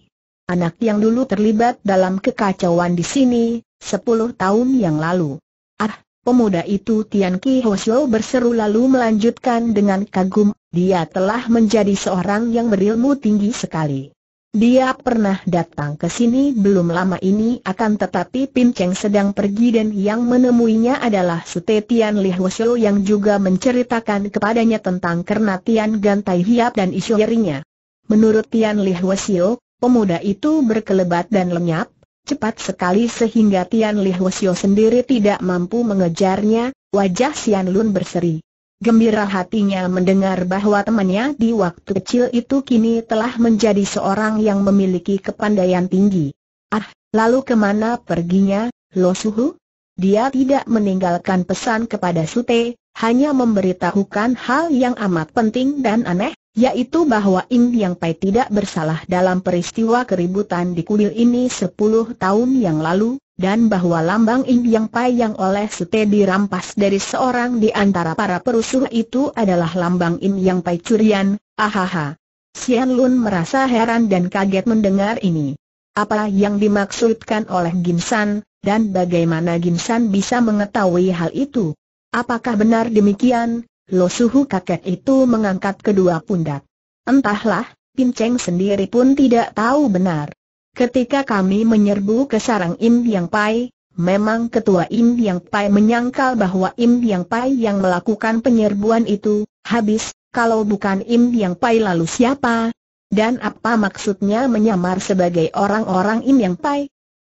Anak yang dulu terlibat dalam kekacauan di sini, sepuluh tahun yang lalu. Ah, pemuda itu Tian Ki Hosyo berseru lalu melanjutkan dengan kagum, dia telah menjadi seorang yang berilmu tinggi sekali. Dia pernah datang ke sini belum lama ini akan tetapi Pin Cheng sedang pergi dan yang menemuinya adalah Sute Tian Li Huosho yang juga menceritakan kepadanya tentang Tian Gantai Hiap dan isu yerinya. Menurut Tian Li Huosho, pemuda itu berkelebat dan lenyap, cepat sekali sehingga Tian Li Huosho sendiri tidak mampu mengejarnya, wajah Sian Lun berseri. Gembira hatinya mendengar bahwa temannya di waktu kecil itu kini telah menjadi seorang yang memiliki kepandaian tinggi. Ah, lalu kemana perginya, Lo Suhu? Dia tidak meninggalkan pesan kepada Sute, hanya memberitahukan hal yang amat penting dan aneh, yaitu bahwa Im Yang Pai tidak bersalah dalam peristiwa keributan di kuil ini 10 tahun yang lalu, dan bahwa lambang Im Yang Pai yang oleh Sute dirampas dari seorang di antara para perusuh itu adalah lambang Im Yang Pai curian, ahaha. Sian Lun merasa heran dan kaget mendengar ini. Apa yang dimaksudkan oleh Gimsan, dan bagaimana Gimsan bisa mengetahui hal itu? Apakah benar demikian, Lo Suhu kakek itu mengangkat kedua pundak. Entahlah, Pinceng sendiri pun tidak tahu benar. Ketika kami menyerbu ke sarang Im Yang Pai, memang ketua Im Yang Pai menyangkal bahwa Im Yang Pai yang melakukan penyerbuan itu, habis, kalau bukan Im Yang Pai lalu siapa? Dan apa maksudnya menyamar sebagai orang-orang Im Yang Pai?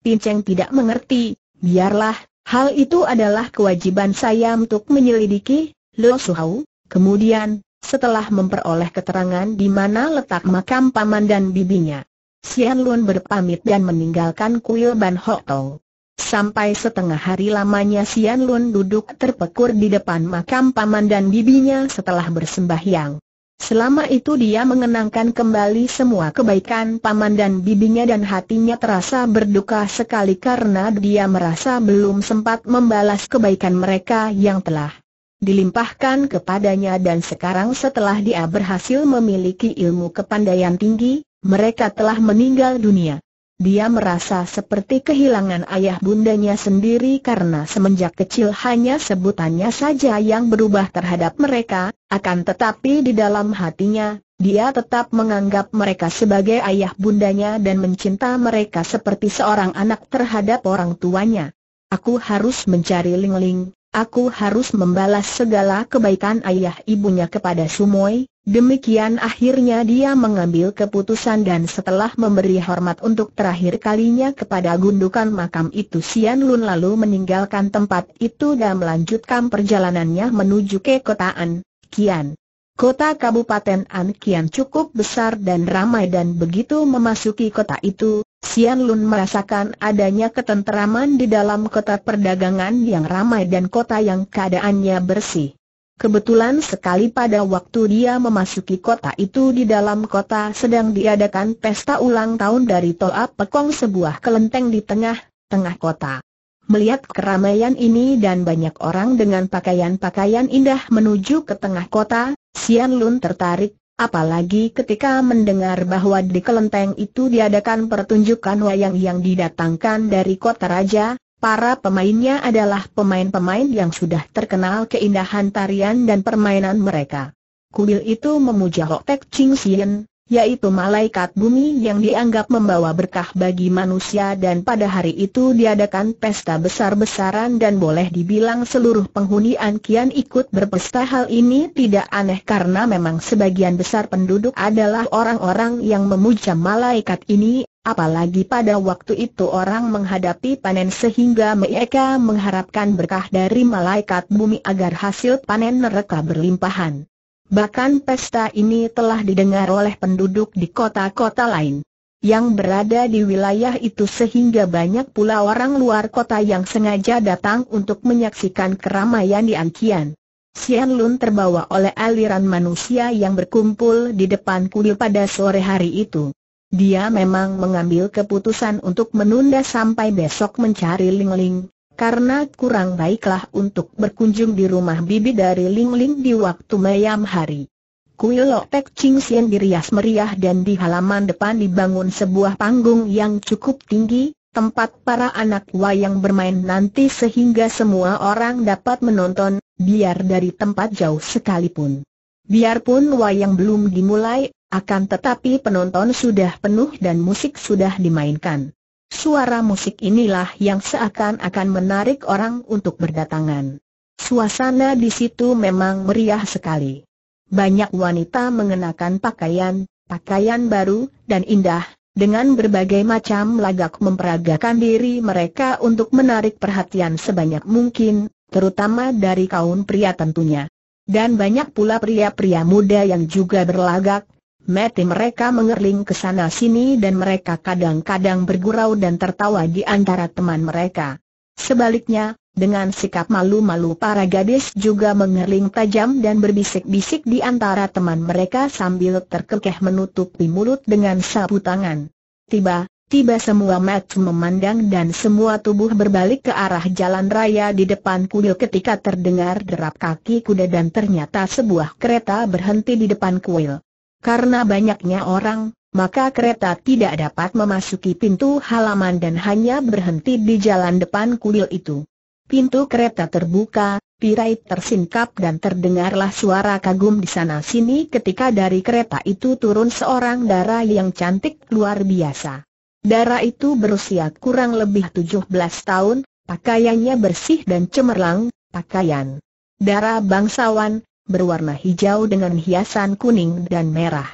Pinceng tidak mengerti, biarlah, hal itu adalah kewajiban saya untuk menyelidiki, Lo Suhau, kemudian, setelah memperoleh keterangan di mana letak makam paman dan bibinya. Xian Lun berpamit dan meninggalkan kuil Ban Ho Sampai setengah hari lamanya Xian Lun duduk terpekur di depan makam paman dan bibinya setelah bersembahyang. Selama itu dia mengenangkan kembali semua kebaikan paman dan bibinya dan hatinya terasa berduka sekali karena dia merasa belum sempat membalas kebaikan mereka yang telah dilimpahkan kepadanya dan sekarang setelah dia berhasil memiliki ilmu kepandaian tinggi, mereka telah meninggal dunia. Dia merasa seperti kehilangan ayah bundanya sendiri karena semenjak kecil hanya sebutannya saja yang berubah terhadap mereka, akan tetapi di dalam hatinya, dia tetap menganggap mereka sebagai ayah bundanya dan mencinta mereka seperti seorang anak terhadap orang tuanya. Aku harus mencari Ling Ling, Aku harus membalas segala kebaikan ayah ibunya kepada Sumoy, demikian akhirnya dia mengambil keputusan dan setelah memberi hormat untuk terakhir kalinya kepada gundukan makam itu Sian Lun lalu meninggalkan tempat itu dan melanjutkan perjalanannya menuju ke kotaan, Kian. Kota Kabupaten An Kian cukup besar dan ramai dan begitu memasuki kota itu, Sian Lun merasakan adanya ketenteraman di dalam kota perdagangan yang ramai dan kota yang keadaannya bersih. Kebetulan sekali pada waktu dia memasuki kota itu di dalam kota sedang diadakan pesta ulang tahun dari Toa Pekong sebuah kelenteng di tengah-tengah kota. Melihat keramaian ini dan banyak orang dengan pakaian-pakaian indah menuju ke tengah kota, Sian Lun tertarik Apalagi ketika mendengar bahwa di kelenteng itu diadakan pertunjukan wayang yang didatangkan dari kota raja, para pemainnya adalah pemain-pemain yang sudah terkenal keindahan tarian dan permainan mereka. Kuil itu memuja Tek Ching Sien, yaitu malaikat bumi yang dianggap membawa berkah bagi manusia dan pada hari itu diadakan pesta besar-besaran dan boleh dibilang seluruh penghuni Ankian ikut berpesta hal ini tidak aneh karena memang sebagian besar penduduk adalah orang-orang yang memuja malaikat ini Apalagi pada waktu itu orang menghadapi panen sehingga mereka mengharapkan berkah dari malaikat bumi agar hasil panen mereka berlimpahan. Bahkan pesta ini telah didengar oleh penduduk di kota-kota lain yang berada di wilayah itu sehingga banyak pula orang luar kota yang sengaja datang untuk menyaksikan keramaian di Angkian. Sian Lun terbawa oleh aliran manusia yang berkumpul di depan kuil pada sore hari itu. Dia memang mengambil keputusan untuk menunda sampai besok mencari Ling Ling, karena kurang baiklah untuk berkunjung di rumah bibi dari Ling Ling di waktu mayam hari. Kuil Lopek Ching Sien dirias meriah dan di halaman depan dibangun sebuah panggung yang cukup tinggi, tempat para anak wayang bermain nanti sehingga semua orang dapat menonton, biar dari tempat jauh sekalipun. Biarpun wayang belum dimulai, akan tetapi penonton sudah penuh dan musik sudah dimainkan. Suara musik inilah yang seakan-akan menarik orang untuk berdatangan. Suasana di situ memang meriah sekali. Banyak wanita mengenakan pakaian, pakaian baru, dan indah, dengan berbagai macam lagak memperagakan diri mereka untuk menarik perhatian sebanyak mungkin, terutama dari kaum pria tentunya. Dan banyak pula pria-pria muda yang juga berlagak, Mati mereka mengerling ke sana sini dan mereka kadang-kadang bergurau dan tertawa di antara teman mereka. Sebaliknya, dengan sikap malu-malu para gadis juga mengerling tajam dan berbisik-bisik di antara teman mereka sambil terkekeh menutupi mulut dengan sapu tangan. Tiba, tiba semua mata memandang dan semua tubuh berbalik ke arah jalan raya di depan kuil ketika terdengar derap kaki kuda dan ternyata sebuah kereta berhenti di depan kuil. Karena banyaknya orang, maka kereta tidak dapat memasuki pintu halaman dan hanya berhenti di jalan depan kuil itu. Pintu kereta terbuka, tirai tersingkap dan terdengarlah suara kagum di sana-sini ketika dari kereta itu turun seorang dara yang cantik luar biasa. Dara itu berusia kurang lebih 17 tahun, pakaiannya bersih dan cemerlang, pakaian dara bangsawan, berwarna hijau dengan hiasan kuning dan merah.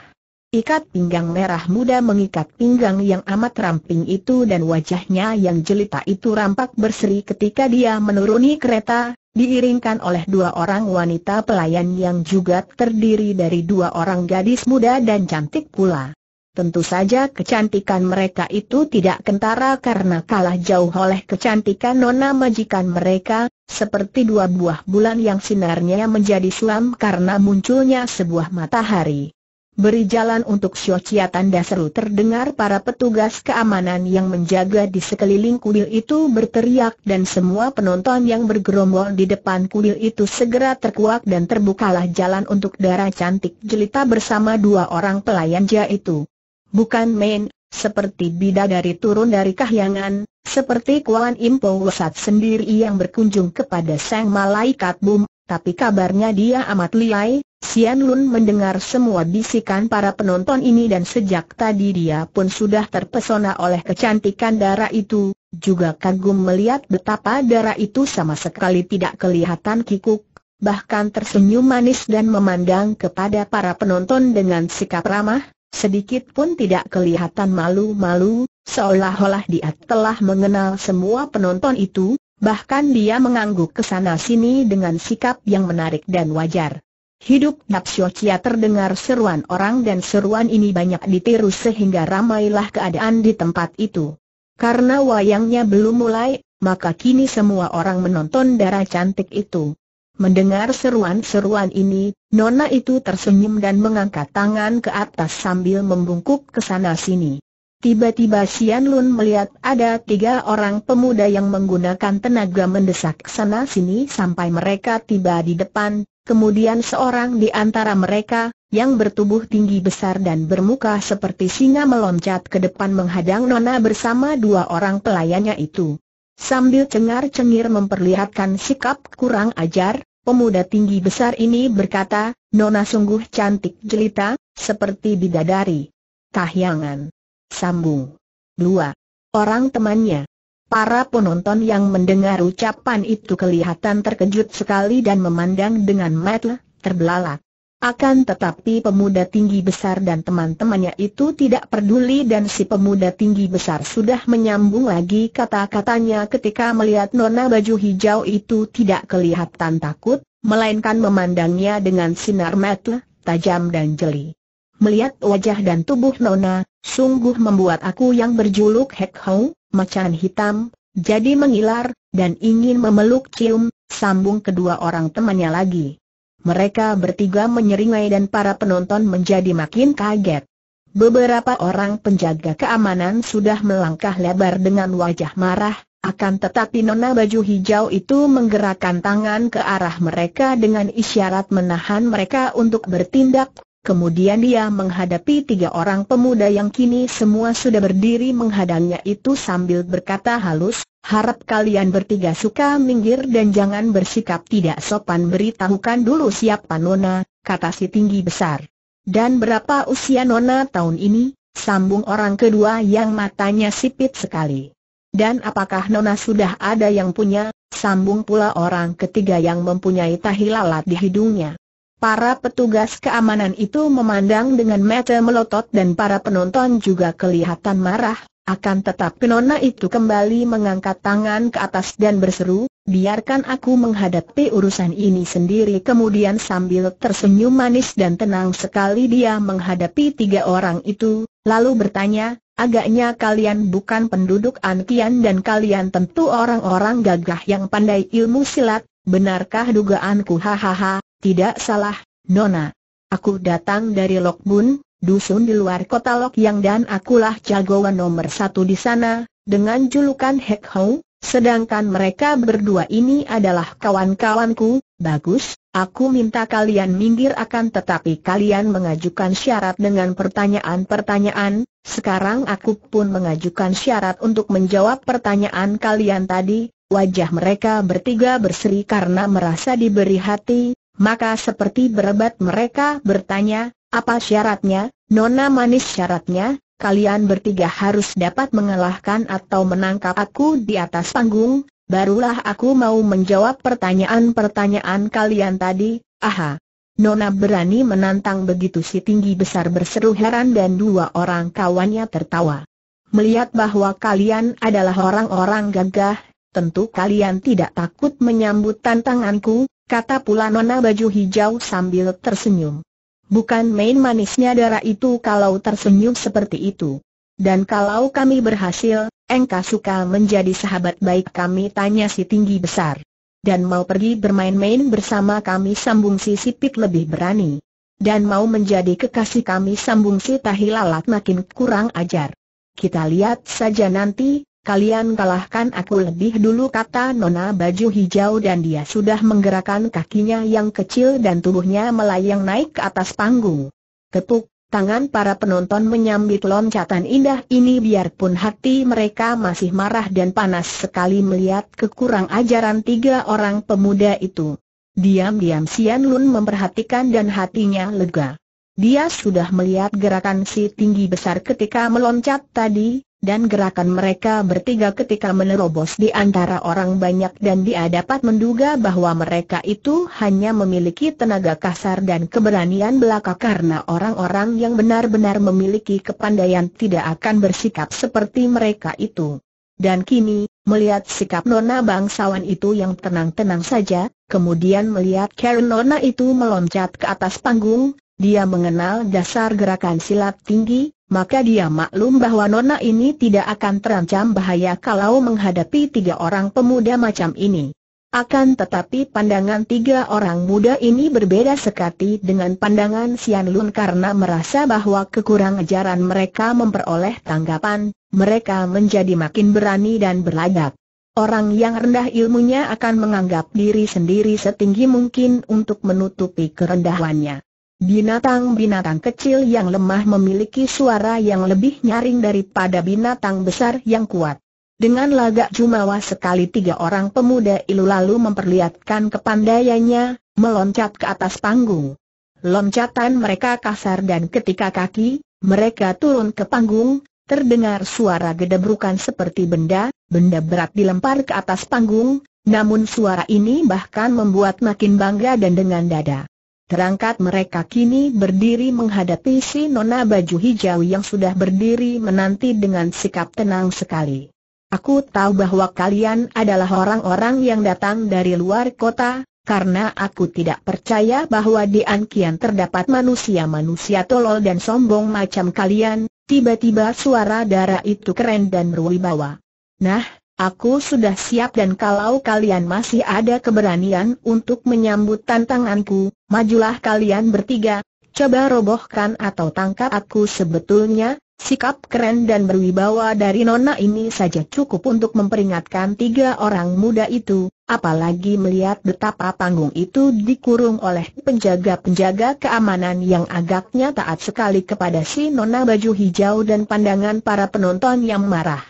Ikat pinggang merah muda mengikat pinggang yang amat ramping itu dan wajahnya yang jelita itu rampak berseri ketika dia menuruni kereta, diiringkan oleh dua orang wanita pelayan yang juga terdiri dari dua orang gadis muda dan cantik pula. Tentu saja kecantikan mereka itu tidak kentara karena kalah jauh oleh kecantikan nona majikan mereka, seperti dua buah bulan yang sinarnya menjadi suam karena munculnya sebuah matahari. Beri jalan untuk Xiochia tanda seru terdengar para petugas keamanan yang menjaga di sekeliling kuil itu berteriak dan semua penonton yang bergerombol di depan kuil itu segera terkuak dan terbukalah jalan untuk darah cantik jelita bersama dua orang pelayan jah itu. Bukan main, seperti bidadari turun dari kahyangan, seperti Kuan Im Powesat sendiri yang berkunjung kepada Sang Malaikat Bum, tapi kabarnya dia amat liai, Sian Lun mendengar semua bisikan para penonton ini dan sejak tadi dia pun sudah terpesona oleh kecantikan darah itu, juga kagum melihat betapa darah itu sama sekali tidak kelihatan kikuk, bahkan tersenyum manis dan memandang kepada para penonton dengan sikap ramah, Sedikit pun tidak kelihatan malu-malu, seolah-olah dia telah mengenal semua penonton itu, bahkan dia mengangguk ke sana-sini dengan sikap yang menarik dan wajar. Hidup Napsio Chia terdengar seruan orang dan seruan ini banyak ditiru sehingga ramailah keadaan di tempat itu. Karena wayangnya belum mulai, maka kini semua orang menonton darah cantik itu. Mendengar seruan-seruan ini, Nona itu tersenyum dan mengangkat tangan ke atas sambil membungkuk ke sana-sini. Tiba-tiba Sian Lun melihat ada tiga orang pemuda yang menggunakan tenaga mendesak sana-sini sampai mereka tiba di depan, kemudian seorang di antara mereka, yang bertubuh tinggi besar dan bermuka seperti singa meloncat ke depan menghadang Nona bersama dua orang pelayannya itu. Sambil cengar-cengir memperlihatkan sikap kurang ajar, Pemuda tinggi besar ini berkata, Nona sungguh cantik jelita, seperti bidadari. Kahyangan. Sambung. 2. Orang temannya. Para penonton yang mendengar ucapan itu kelihatan terkejut sekali dan memandang dengan mata terbelalak. Akan tetapi pemuda tinggi besar dan teman-temannya itu tidak peduli dan si pemuda tinggi besar sudah menyambung lagi kata-katanya ketika melihat nona baju hijau itu tidak kelihatan takut, melainkan memandangnya dengan sinar mata tajam dan jeli. Melihat wajah dan tubuh nona, sungguh membuat aku yang berjuluk Hek Hou, macan hitam, jadi mengilar, dan ingin memeluk cium, sambung kedua orang temannya lagi. Mereka bertiga menyeringai dan para penonton menjadi makin kaget. Beberapa orang penjaga keamanan sudah melangkah lebar dengan wajah marah, akan tetapi nona baju hijau itu menggerakkan tangan ke arah mereka dengan isyarat menahan mereka untuk bertindak Kemudian dia menghadapi tiga orang pemuda yang kini semua sudah berdiri menghadangnya itu sambil berkata halus, harap kalian bertiga suka minggir dan jangan bersikap tidak sopan beritahukan dulu siapa Nona, kata si tinggi besar. Dan berapa usia Nona tahun ini? Sambung orang kedua yang matanya sipit sekali. Dan apakah Nona sudah ada yang punya? Sambung pula orang ketiga yang mempunyai tahi lalat di hidungnya. Para petugas keamanan itu memandang dengan mata melotot dan para penonton juga kelihatan marah, akan tetap Nona itu kembali mengangkat tangan ke atas dan berseru, biarkan aku menghadapi urusan ini sendiri kemudian sambil tersenyum manis dan tenang sekali dia menghadapi tiga orang itu, lalu bertanya, Agaknya kalian bukan penduduk Ankian dan kalian tentu orang-orang gagah yang pandai ilmu silat, benarkah dugaanku hahaha, tidak salah, Nona. Aku datang dari Lokbun, dusun di luar kota Lok Yang dan akulah jagoan nomor satu di sana, dengan julukan Hek Hou, sedangkan mereka berdua ini adalah kawan-kawanku, bagus, aku minta kalian minggir akan tetapi kalian mengajukan syarat dengan pertanyaan-pertanyaan, sekarang aku pun mengajukan syarat untuk menjawab pertanyaan kalian tadi, wajah mereka bertiga berseri karena merasa diberi hati, maka seperti berebat mereka bertanya, apa syaratnya, Nona Manis syaratnya, kalian bertiga harus dapat mengalahkan atau menangkap aku di atas panggung, barulah aku mau menjawab pertanyaan-pertanyaan kalian tadi, aha. Nona berani menantang begitu si tinggi besar berseru heran dan dua orang kawannya tertawa. Melihat bahwa kalian adalah orang-orang gagah, tentu kalian tidak takut menyambut tantanganku, kata pula nona baju hijau sambil tersenyum. Bukan main manisnya darah itu kalau tersenyum seperti itu. Dan kalau kami berhasil, engkau suka menjadi sahabat baik kami tanya si tinggi besar. Dan mau pergi bermain-main bersama kami sambung si sipit lebih berani. Dan mau menjadi kekasih kami sambung si tahilalat makin kurang ajar. Kita lihat saja nanti, kalian kalahkan aku lebih dulu kata Nona Baju Hijau dan dia sudah menggerakkan kakinya yang kecil dan tubuhnya melayang naik ke atas panggung. Tepuk, tangan para penonton menyambit loncatan indah ini biarpun hati mereka masih marah dan panas sekali melihat kekurang ajaran tiga orang pemuda itu. Diam-diam Sian Lun memperhatikan dan hatinya lega. Dia sudah melihat gerakan si tinggi besar ketika meloncat tadi, dan gerakan mereka bertiga ketika menerobos di antara orang banyak dan dia dapat menduga bahwa mereka itu hanya memiliki tenaga kasar dan keberanian belaka karena orang-orang yang benar-benar memiliki kepandaian tidak akan bersikap seperti mereka itu. Dan kini, melihat sikap Nona bangsawan itu yang tenang-tenang saja, kemudian melihat Karen Nona itu meloncat ke atas panggung, dia mengenal dasar gerakan silat tinggi, maka dia maklum bahwa nona ini tidak akan terancam bahaya kalau menghadapi tiga orang pemuda macam ini. Akan tetapi pandangan tiga orang muda ini berbeda sekali dengan pandangan Sian Lun karena merasa bahwa kekurangan ajaran mereka memperoleh tanggapan, mereka menjadi makin berani dan berlagak. Orang yang rendah ilmunya akan menganggap diri sendiri setinggi mungkin untuk menutupi kerendahannya. Binatang-binatang kecil yang lemah memiliki suara yang lebih nyaring daripada binatang besar yang kuat. Dengan lagak jumawa sekali tiga orang pemuda ilu lalu memperlihatkan kepandaiannya, meloncat ke atas panggung. Loncatan mereka kasar dan ketika kaki, mereka turun ke panggung, terdengar suara gedebrukan seperti benda, benda berat dilempar ke atas panggung, namun suara ini bahkan membuat makin bangga dan dengan dada. Terangkat mereka kini berdiri menghadapi si nona baju hijau yang sudah berdiri menanti dengan sikap tenang sekali. Aku tahu bahwa kalian adalah orang-orang yang datang dari luar kota, karena aku tidak percaya bahwa di Ankian terdapat manusia-manusia tolol dan sombong macam kalian, tiba-tiba suara darah itu keren dan berwibawa. Nah, Aku sudah siap dan kalau kalian masih ada keberanian untuk menyambut tantanganku, majulah kalian bertiga, coba robohkan atau tangkap aku sebetulnya, sikap keren dan berwibawa dari nona ini saja cukup untuk memperingatkan tiga orang muda itu, apalagi melihat betapa panggung itu dikurung oleh penjaga-penjaga keamanan yang agaknya taat sekali kepada si nona baju hijau dan pandangan para penonton yang marah.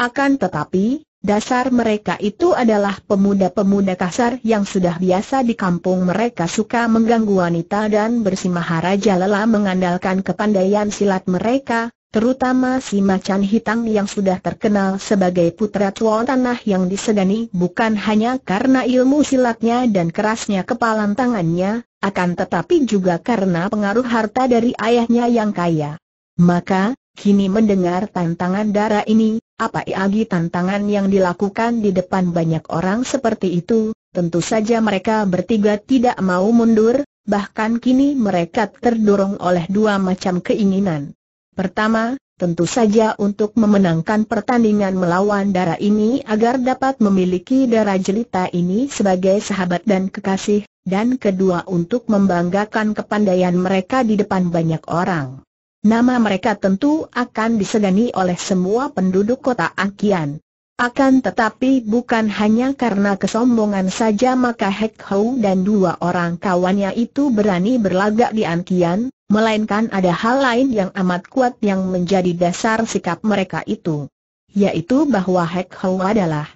Akan tetapi, Dasar mereka itu adalah pemuda-pemuda kasar yang sudah biasa di kampung mereka suka mengganggu wanita dan bersimaharaja Maharaja Lela mengandalkan kepandaian silat mereka, terutama si macan hitam yang sudah terkenal sebagai putra tua tanah yang disegani bukan hanya karena ilmu silatnya dan kerasnya kepalan tangannya, akan tetapi juga karena pengaruh harta dari ayahnya yang kaya. Maka, Kini mendengar tantangan darah ini, apa lagi tantangan yang dilakukan di depan banyak orang seperti itu, tentu saja mereka bertiga tidak mau mundur, bahkan kini mereka terdorong oleh dua macam keinginan. Pertama, tentu saja untuk memenangkan pertandingan melawan darah ini agar dapat memiliki darah jelita ini sebagai sahabat dan kekasih, dan kedua untuk membanggakan kepandaian mereka di depan banyak orang. Nama mereka tentu akan disegani oleh semua penduduk kota Akian. Akan tetapi bukan hanya karena kesombongan saja maka Hek Hou dan dua orang kawannya itu berani berlagak di Ankian, melainkan ada hal lain yang amat kuat yang menjadi dasar sikap mereka itu. Yaitu bahwa Hek Hou adalah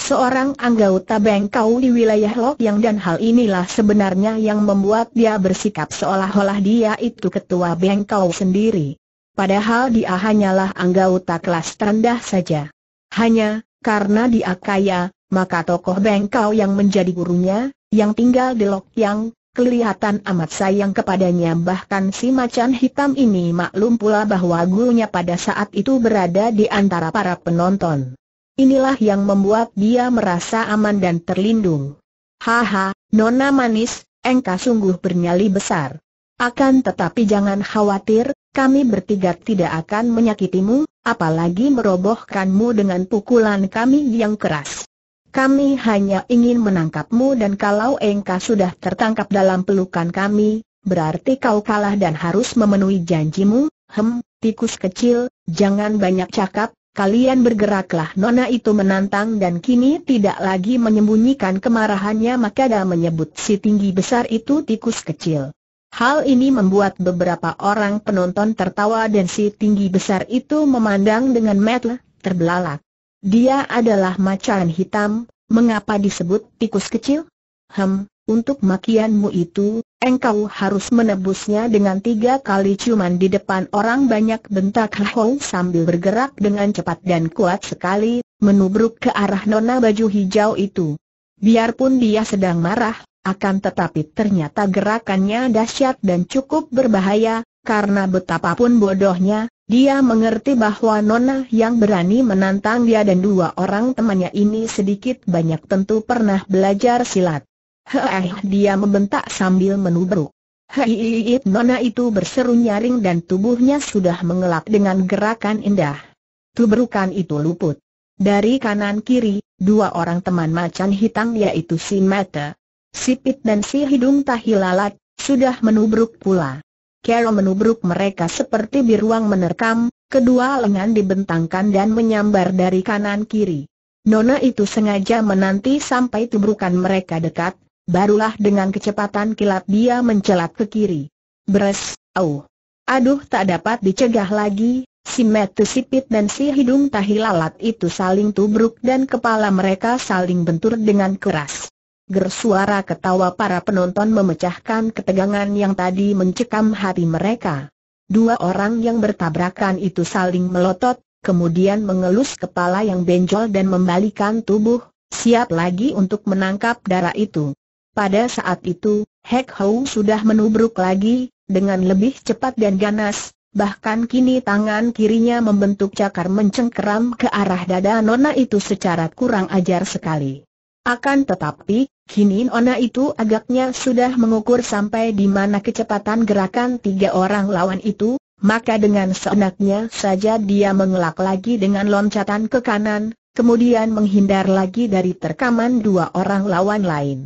seorang anggota bengkau di wilayah Lok Yang dan hal inilah sebenarnya yang membuat dia bersikap seolah-olah dia itu ketua bengkau sendiri. Padahal dia hanyalah anggota kelas terendah saja. Hanya, karena dia kaya, maka tokoh bengkau yang menjadi gurunya, yang tinggal di Lok Yang, kelihatan amat sayang kepadanya bahkan si macan hitam ini maklum pula bahwa gurunya pada saat itu berada di antara para penonton. Inilah yang membuat dia merasa aman dan terlindung. Haha, Nona Manis, engkau sungguh bernyali besar. Akan tetapi jangan khawatir, kami bertiga tidak akan menyakitimu, apalagi merobohkanmu dengan pukulan kami yang keras. Kami hanya ingin menangkapmu dan kalau engkau sudah tertangkap dalam pelukan kami, berarti kau kalah dan harus memenuhi janjimu, hem, tikus kecil, jangan banyak cakap, Kalian bergeraklah Nona itu menantang dan kini tidak lagi menyembunyikan kemarahannya maka dia menyebut si tinggi besar itu tikus kecil. Hal ini membuat beberapa orang penonton tertawa dan si tinggi besar itu memandang dengan metel, terbelalak. Dia adalah macan hitam, mengapa disebut tikus kecil? Hem, untuk makianmu itu, Engkau harus menebusnya dengan tiga kali ciuman di depan orang banyak bentak Hou sambil bergerak dengan cepat dan kuat sekali, menubruk ke arah nona baju hijau itu. Biarpun dia sedang marah, akan tetapi ternyata gerakannya dahsyat dan cukup berbahaya, karena betapapun bodohnya, dia mengerti bahwa Nona yang berani menantang dia dan dua orang temannya ini sedikit banyak tentu pernah belajar silat. Heeh, dia membentak sambil menubruk. Hei, nona itu berseru nyaring dan tubuhnya sudah mengelak dengan gerakan indah. Tubrukan itu luput. Dari kanan kiri, dua orang teman macan hitam yaitu si Mata, si Pit dan si Hidung Tahilalat, sudah menubruk pula. Carol menubruk mereka seperti biruang menerkam, kedua lengan dibentangkan dan menyambar dari kanan kiri. Nona itu sengaja menanti sampai tubrukan mereka dekat, Barulah dengan kecepatan kilat dia mencelat ke kiri. Beres, au. Aduh tak dapat dicegah lagi, si metu sipit dan si hidung tahi lalat itu saling tubruk dan kepala mereka saling bentur dengan keras. Gersuara ketawa para penonton memecahkan ketegangan yang tadi mencekam hati mereka. Dua orang yang bertabrakan itu saling melotot, kemudian mengelus kepala yang benjol dan membalikan tubuh, siap lagi untuk menangkap darah itu. Pada saat itu, Hek Hou sudah menubruk lagi, dengan lebih cepat dan ganas, bahkan kini tangan kirinya membentuk cakar mencengkeram ke arah dada Nona itu secara kurang ajar sekali. Akan tetapi, kini Nona itu agaknya sudah mengukur sampai di mana kecepatan gerakan tiga orang lawan itu, maka dengan seenaknya saja dia mengelak lagi dengan loncatan ke kanan, kemudian menghindar lagi dari terkaman dua orang lawan lain.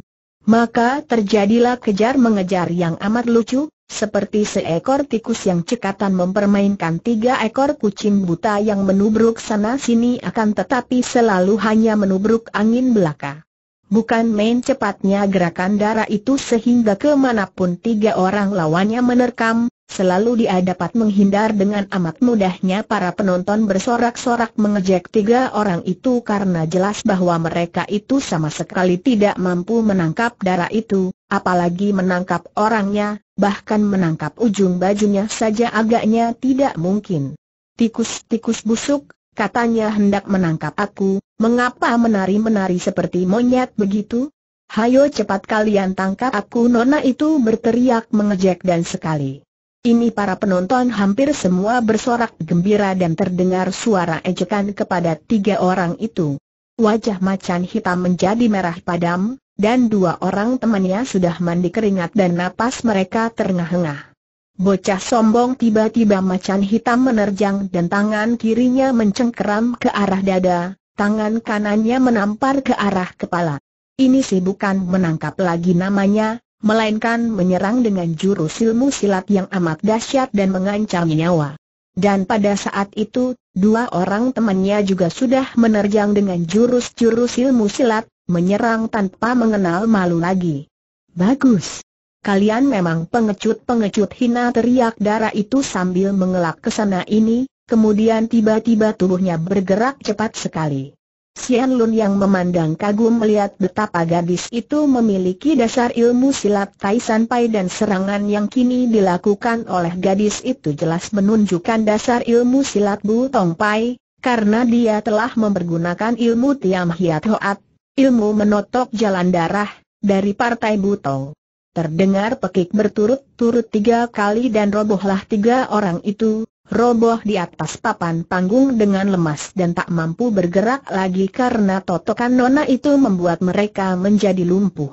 Maka terjadilah kejar-mengejar yang amat lucu, seperti seekor tikus yang cekatan mempermainkan tiga ekor kucing buta yang menubruk sana-sini akan tetapi selalu hanya menubruk angin belaka. Bukan main cepatnya gerakan darah itu sehingga kemanapun tiga orang lawannya menerkam, Selalu dia dapat menghindar dengan amat mudahnya para penonton bersorak-sorak mengejek tiga orang itu karena jelas bahwa mereka itu sama sekali tidak mampu menangkap darah itu, apalagi menangkap orangnya, bahkan menangkap ujung bajunya saja agaknya tidak mungkin. Tikus-tikus busuk, katanya hendak menangkap aku, mengapa menari-menari seperti monyet begitu? Hayo cepat kalian tangkap aku Nona itu berteriak mengejek dan sekali ini para penonton hampir semua bersorak gembira dan terdengar suara ejekan kepada tiga orang itu. Wajah macan hitam menjadi merah padam, dan dua orang temannya sudah mandi keringat dan napas mereka terengah-engah. Bocah sombong tiba-tiba macan hitam menerjang dan tangan kirinya mencengkeram ke arah dada, tangan kanannya menampar ke arah kepala. Ini sih bukan menangkap lagi namanya, melainkan menyerang dengan jurus ilmu silat yang amat dahsyat dan mengancam nyawa. Dan pada saat itu, dua orang temannya juga sudah menerjang dengan jurus-jurus ilmu silat, menyerang tanpa mengenal malu lagi. Bagus. Kalian memang pengecut-pengecut hina teriak darah itu sambil mengelak ke sana ini, kemudian tiba-tiba tubuhnya bergerak cepat sekali. Sian Lun yang memandang kagum melihat betapa gadis itu memiliki dasar ilmu silat Tai San Pai dan serangan yang kini dilakukan oleh gadis itu jelas menunjukkan dasar ilmu silat Bu Tong Pai, karena dia telah mempergunakan ilmu Tiam Hiat Hoat, ilmu menotok jalan darah, dari partai Butong. Terdengar pekik berturut-turut tiga kali dan robohlah tiga orang itu, roboh di atas papan panggung dengan lemas dan tak mampu bergerak lagi karena totokan nona itu membuat mereka menjadi lumpuh.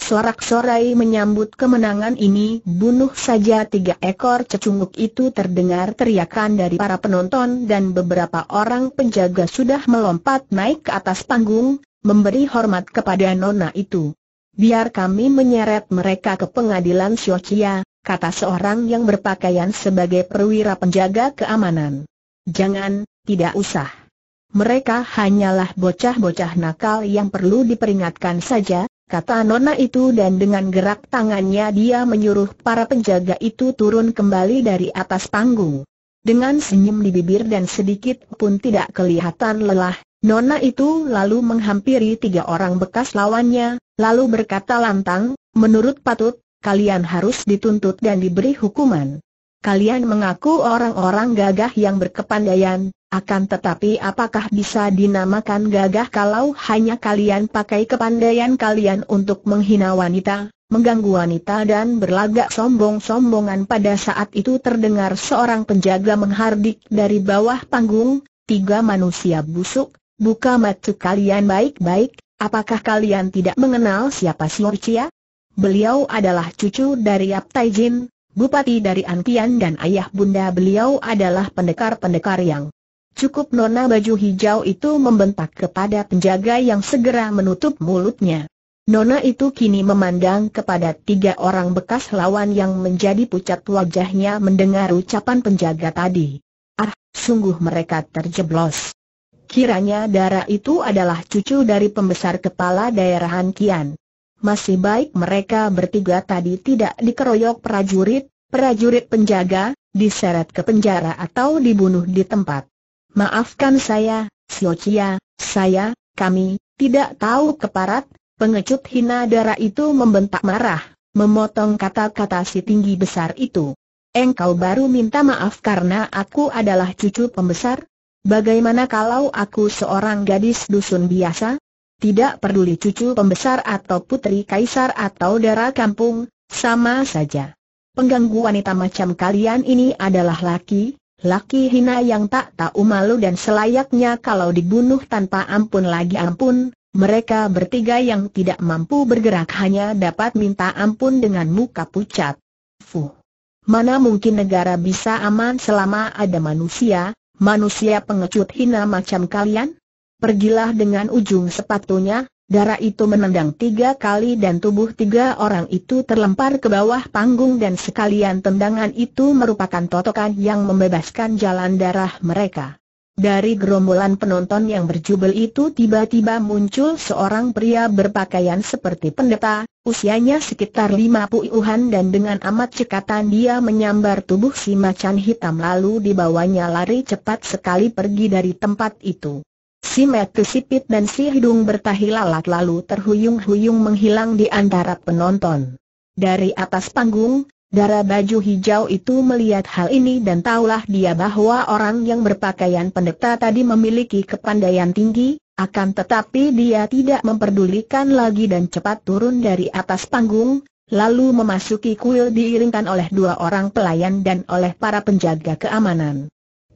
Sorak-sorai menyambut kemenangan ini, bunuh saja tiga ekor cecunguk itu terdengar teriakan dari para penonton dan beberapa orang penjaga sudah melompat naik ke atas panggung, memberi hormat kepada nona itu. Biar kami menyeret mereka ke pengadilan Siokia, kata seorang yang berpakaian sebagai perwira penjaga keamanan. Jangan, tidak usah. Mereka hanyalah bocah-bocah nakal yang perlu diperingatkan saja, kata Nona itu dan dengan gerak tangannya dia menyuruh para penjaga itu turun kembali dari atas panggung. Dengan senyum di bibir dan sedikit pun tidak kelihatan lelah, Nona itu lalu menghampiri tiga orang bekas lawannya, lalu berkata lantang, menurut patut, kalian harus dituntut dan diberi hukuman. Kalian mengaku orang-orang gagah yang berkepandaian, akan tetapi apakah bisa dinamakan gagah kalau hanya kalian pakai kepandaian kalian untuk menghina wanita, mengganggu wanita dan berlagak sombong-sombongan pada saat itu terdengar seorang penjaga menghardik dari bawah panggung, tiga manusia busuk, buka mata kalian baik-baik, apakah kalian tidak mengenal siapa Siorcia? Beliau adalah cucu dari Yap Jin, bupati dari Antian dan ayah bunda beliau adalah pendekar-pendekar yang Cukup nona baju hijau itu membentak kepada penjaga yang segera menutup mulutnya. Nona itu kini memandang kepada tiga orang bekas lawan yang menjadi pucat wajahnya mendengar ucapan penjaga tadi. Ah, sungguh mereka terjeblos. Kiranya darah itu adalah cucu dari pembesar kepala daerah Kian masih baik mereka bertiga tadi tidak dikeroyok prajurit, prajurit penjaga, diseret ke penjara atau dibunuh di tempat. Maafkan saya, Siocia, saya, kami, tidak tahu keparat, pengecut hina darah itu membentak marah, memotong kata-kata si tinggi besar itu. Engkau baru minta maaf karena aku adalah cucu pembesar? Bagaimana kalau aku seorang gadis dusun biasa? tidak peduli cucu pembesar atau putri kaisar atau darah kampung, sama saja. Pengganggu wanita macam kalian ini adalah laki, laki hina yang tak tahu malu dan selayaknya kalau dibunuh tanpa ampun lagi ampun, mereka bertiga yang tidak mampu bergerak hanya dapat minta ampun dengan muka pucat. Fuh. Mana mungkin negara bisa aman selama ada manusia, manusia pengecut hina macam kalian? Pergilah dengan ujung sepatunya, darah itu menendang tiga kali dan tubuh tiga orang itu terlempar ke bawah panggung dan sekalian tendangan itu merupakan totokan yang membebaskan jalan darah mereka. Dari gerombolan penonton yang berjubel itu tiba-tiba muncul seorang pria berpakaian seperti pendeta, usianya sekitar lima puluhan dan dengan amat cekatan dia menyambar tubuh si macan hitam lalu dibawanya lari cepat sekali pergi dari tempat itu. Si mata sipit dan si hidung bertahi lalat lalu terhuyung-huyung menghilang di antara penonton. Dari atas panggung, darah baju hijau itu melihat hal ini dan taulah dia bahwa orang yang berpakaian pendeta tadi memiliki kepandaian tinggi, akan tetapi dia tidak memperdulikan lagi dan cepat turun dari atas panggung, lalu memasuki kuil diiringkan oleh dua orang pelayan dan oleh para penjaga keamanan.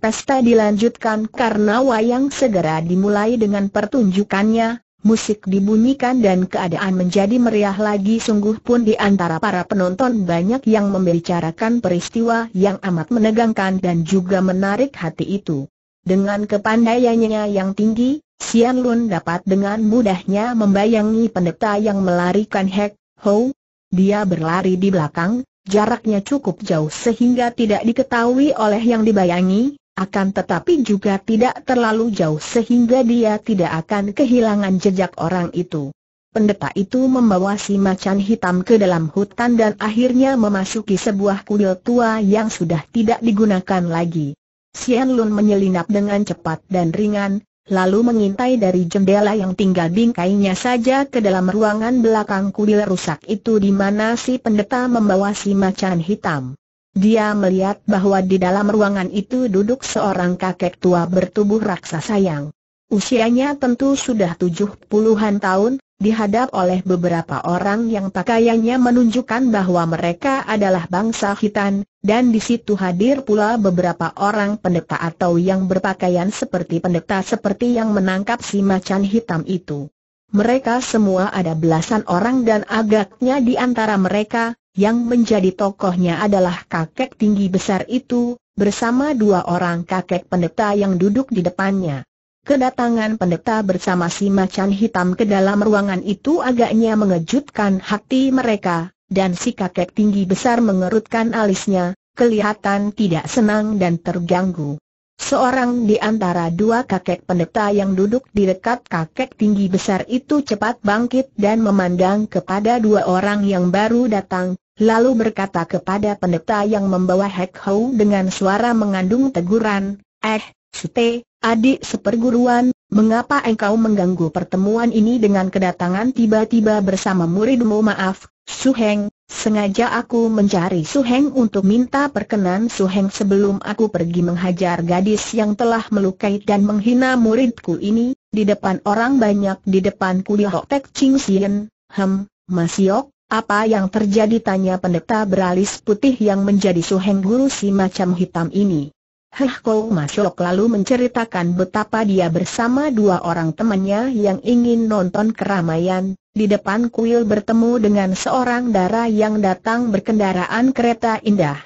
Pesta dilanjutkan karena wayang segera dimulai dengan pertunjukannya, musik dibunyikan dan keadaan menjadi meriah lagi sungguh pun di antara para penonton banyak yang membicarakan peristiwa yang amat menegangkan dan juga menarik hati itu. Dengan kepandaiannya yang tinggi, Sian Lun dapat dengan mudahnya membayangi pendeta yang melarikan Hek Ho. Dia berlari di belakang, jaraknya cukup jauh sehingga tidak diketahui oleh yang dibayangi, akan tetapi juga tidak terlalu jauh sehingga dia tidak akan kehilangan jejak orang itu. Pendeta itu membawa si macan hitam ke dalam hutan dan akhirnya memasuki sebuah kuil tua yang sudah tidak digunakan lagi. Sian Lun menyelinap dengan cepat dan ringan, lalu mengintai dari jendela yang tinggal bingkainya saja ke dalam ruangan belakang kuil rusak itu di mana si pendeta membawa si macan hitam. Dia melihat bahwa di dalam ruangan itu duduk seorang kakek tua bertubuh raksasa yang usianya tentu sudah tujuh puluhan tahun, dihadap oleh beberapa orang yang pakaiannya menunjukkan bahwa mereka adalah bangsa hitam, dan di situ hadir pula beberapa orang pendeta atau yang berpakaian seperti pendeta seperti yang menangkap si macan hitam itu. Mereka semua ada belasan orang dan agaknya di antara mereka, yang menjadi tokohnya adalah kakek tinggi besar itu, bersama dua orang kakek pendeta yang duduk di depannya. Kedatangan pendeta bersama si macan hitam ke dalam ruangan itu agaknya mengejutkan hati mereka, dan si kakek tinggi besar mengerutkan alisnya, kelihatan tidak senang dan terganggu. Seorang di antara dua kakek pendeta yang duduk di dekat kakek tinggi besar itu cepat bangkit dan memandang kepada dua orang yang baru datang, lalu berkata kepada pendeta yang membawa Hek Hou dengan suara mengandung teguran, Eh, Sute, adik seperguruan, mengapa engkau mengganggu pertemuan ini dengan kedatangan tiba-tiba bersama muridmu maaf, Suheng, sengaja aku mencari Suheng untuk minta perkenan Suheng sebelum aku pergi menghajar gadis yang telah melukai dan menghina muridku ini, di depan orang banyak di depan kuliah Tek Ching Sien, hem, Masiok, apa yang terjadi tanya pendeta beralis putih yang menjadi suheng guru si macam hitam ini. Heh Kou Masyok lalu menceritakan betapa dia bersama dua orang temannya yang ingin nonton keramaian, di depan kuil bertemu dengan seorang dara yang datang berkendaraan kereta indah.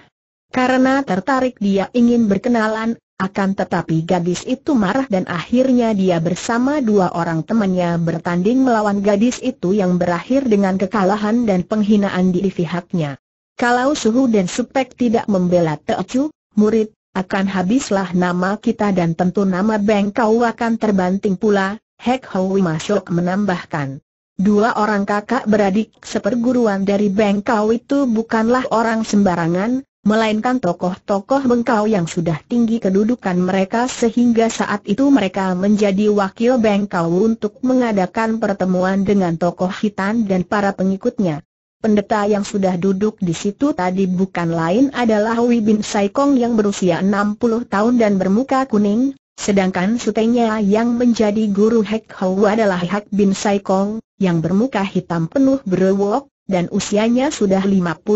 Karena tertarik dia ingin berkenalan, akan tetapi gadis itu marah dan akhirnya dia bersama dua orang temannya bertanding melawan gadis itu yang berakhir dengan kekalahan dan penghinaan di pihaknya. Kalau Suhu dan Supek tidak membela Teocu, murid, akan habislah nama kita dan tentu nama Bengkau akan terbanting pula, Hek Howi Masyok menambahkan. Dua orang kakak beradik seperguruan dari Bengkau itu bukanlah orang sembarangan, melainkan tokoh-tokoh bengkau yang sudah tinggi kedudukan mereka sehingga saat itu mereka menjadi wakil bengkau untuk mengadakan pertemuan dengan tokoh hitan dan para pengikutnya. Pendeta yang sudah duduk di situ tadi bukan lain adalah Hui Bin Saikong yang berusia 60 tahun dan bermuka kuning, Sedangkan sutenya yang menjadi guru Hek Hou adalah Hak Bin Saikong, yang bermuka hitam penuh berwok, dan usianya sudah 55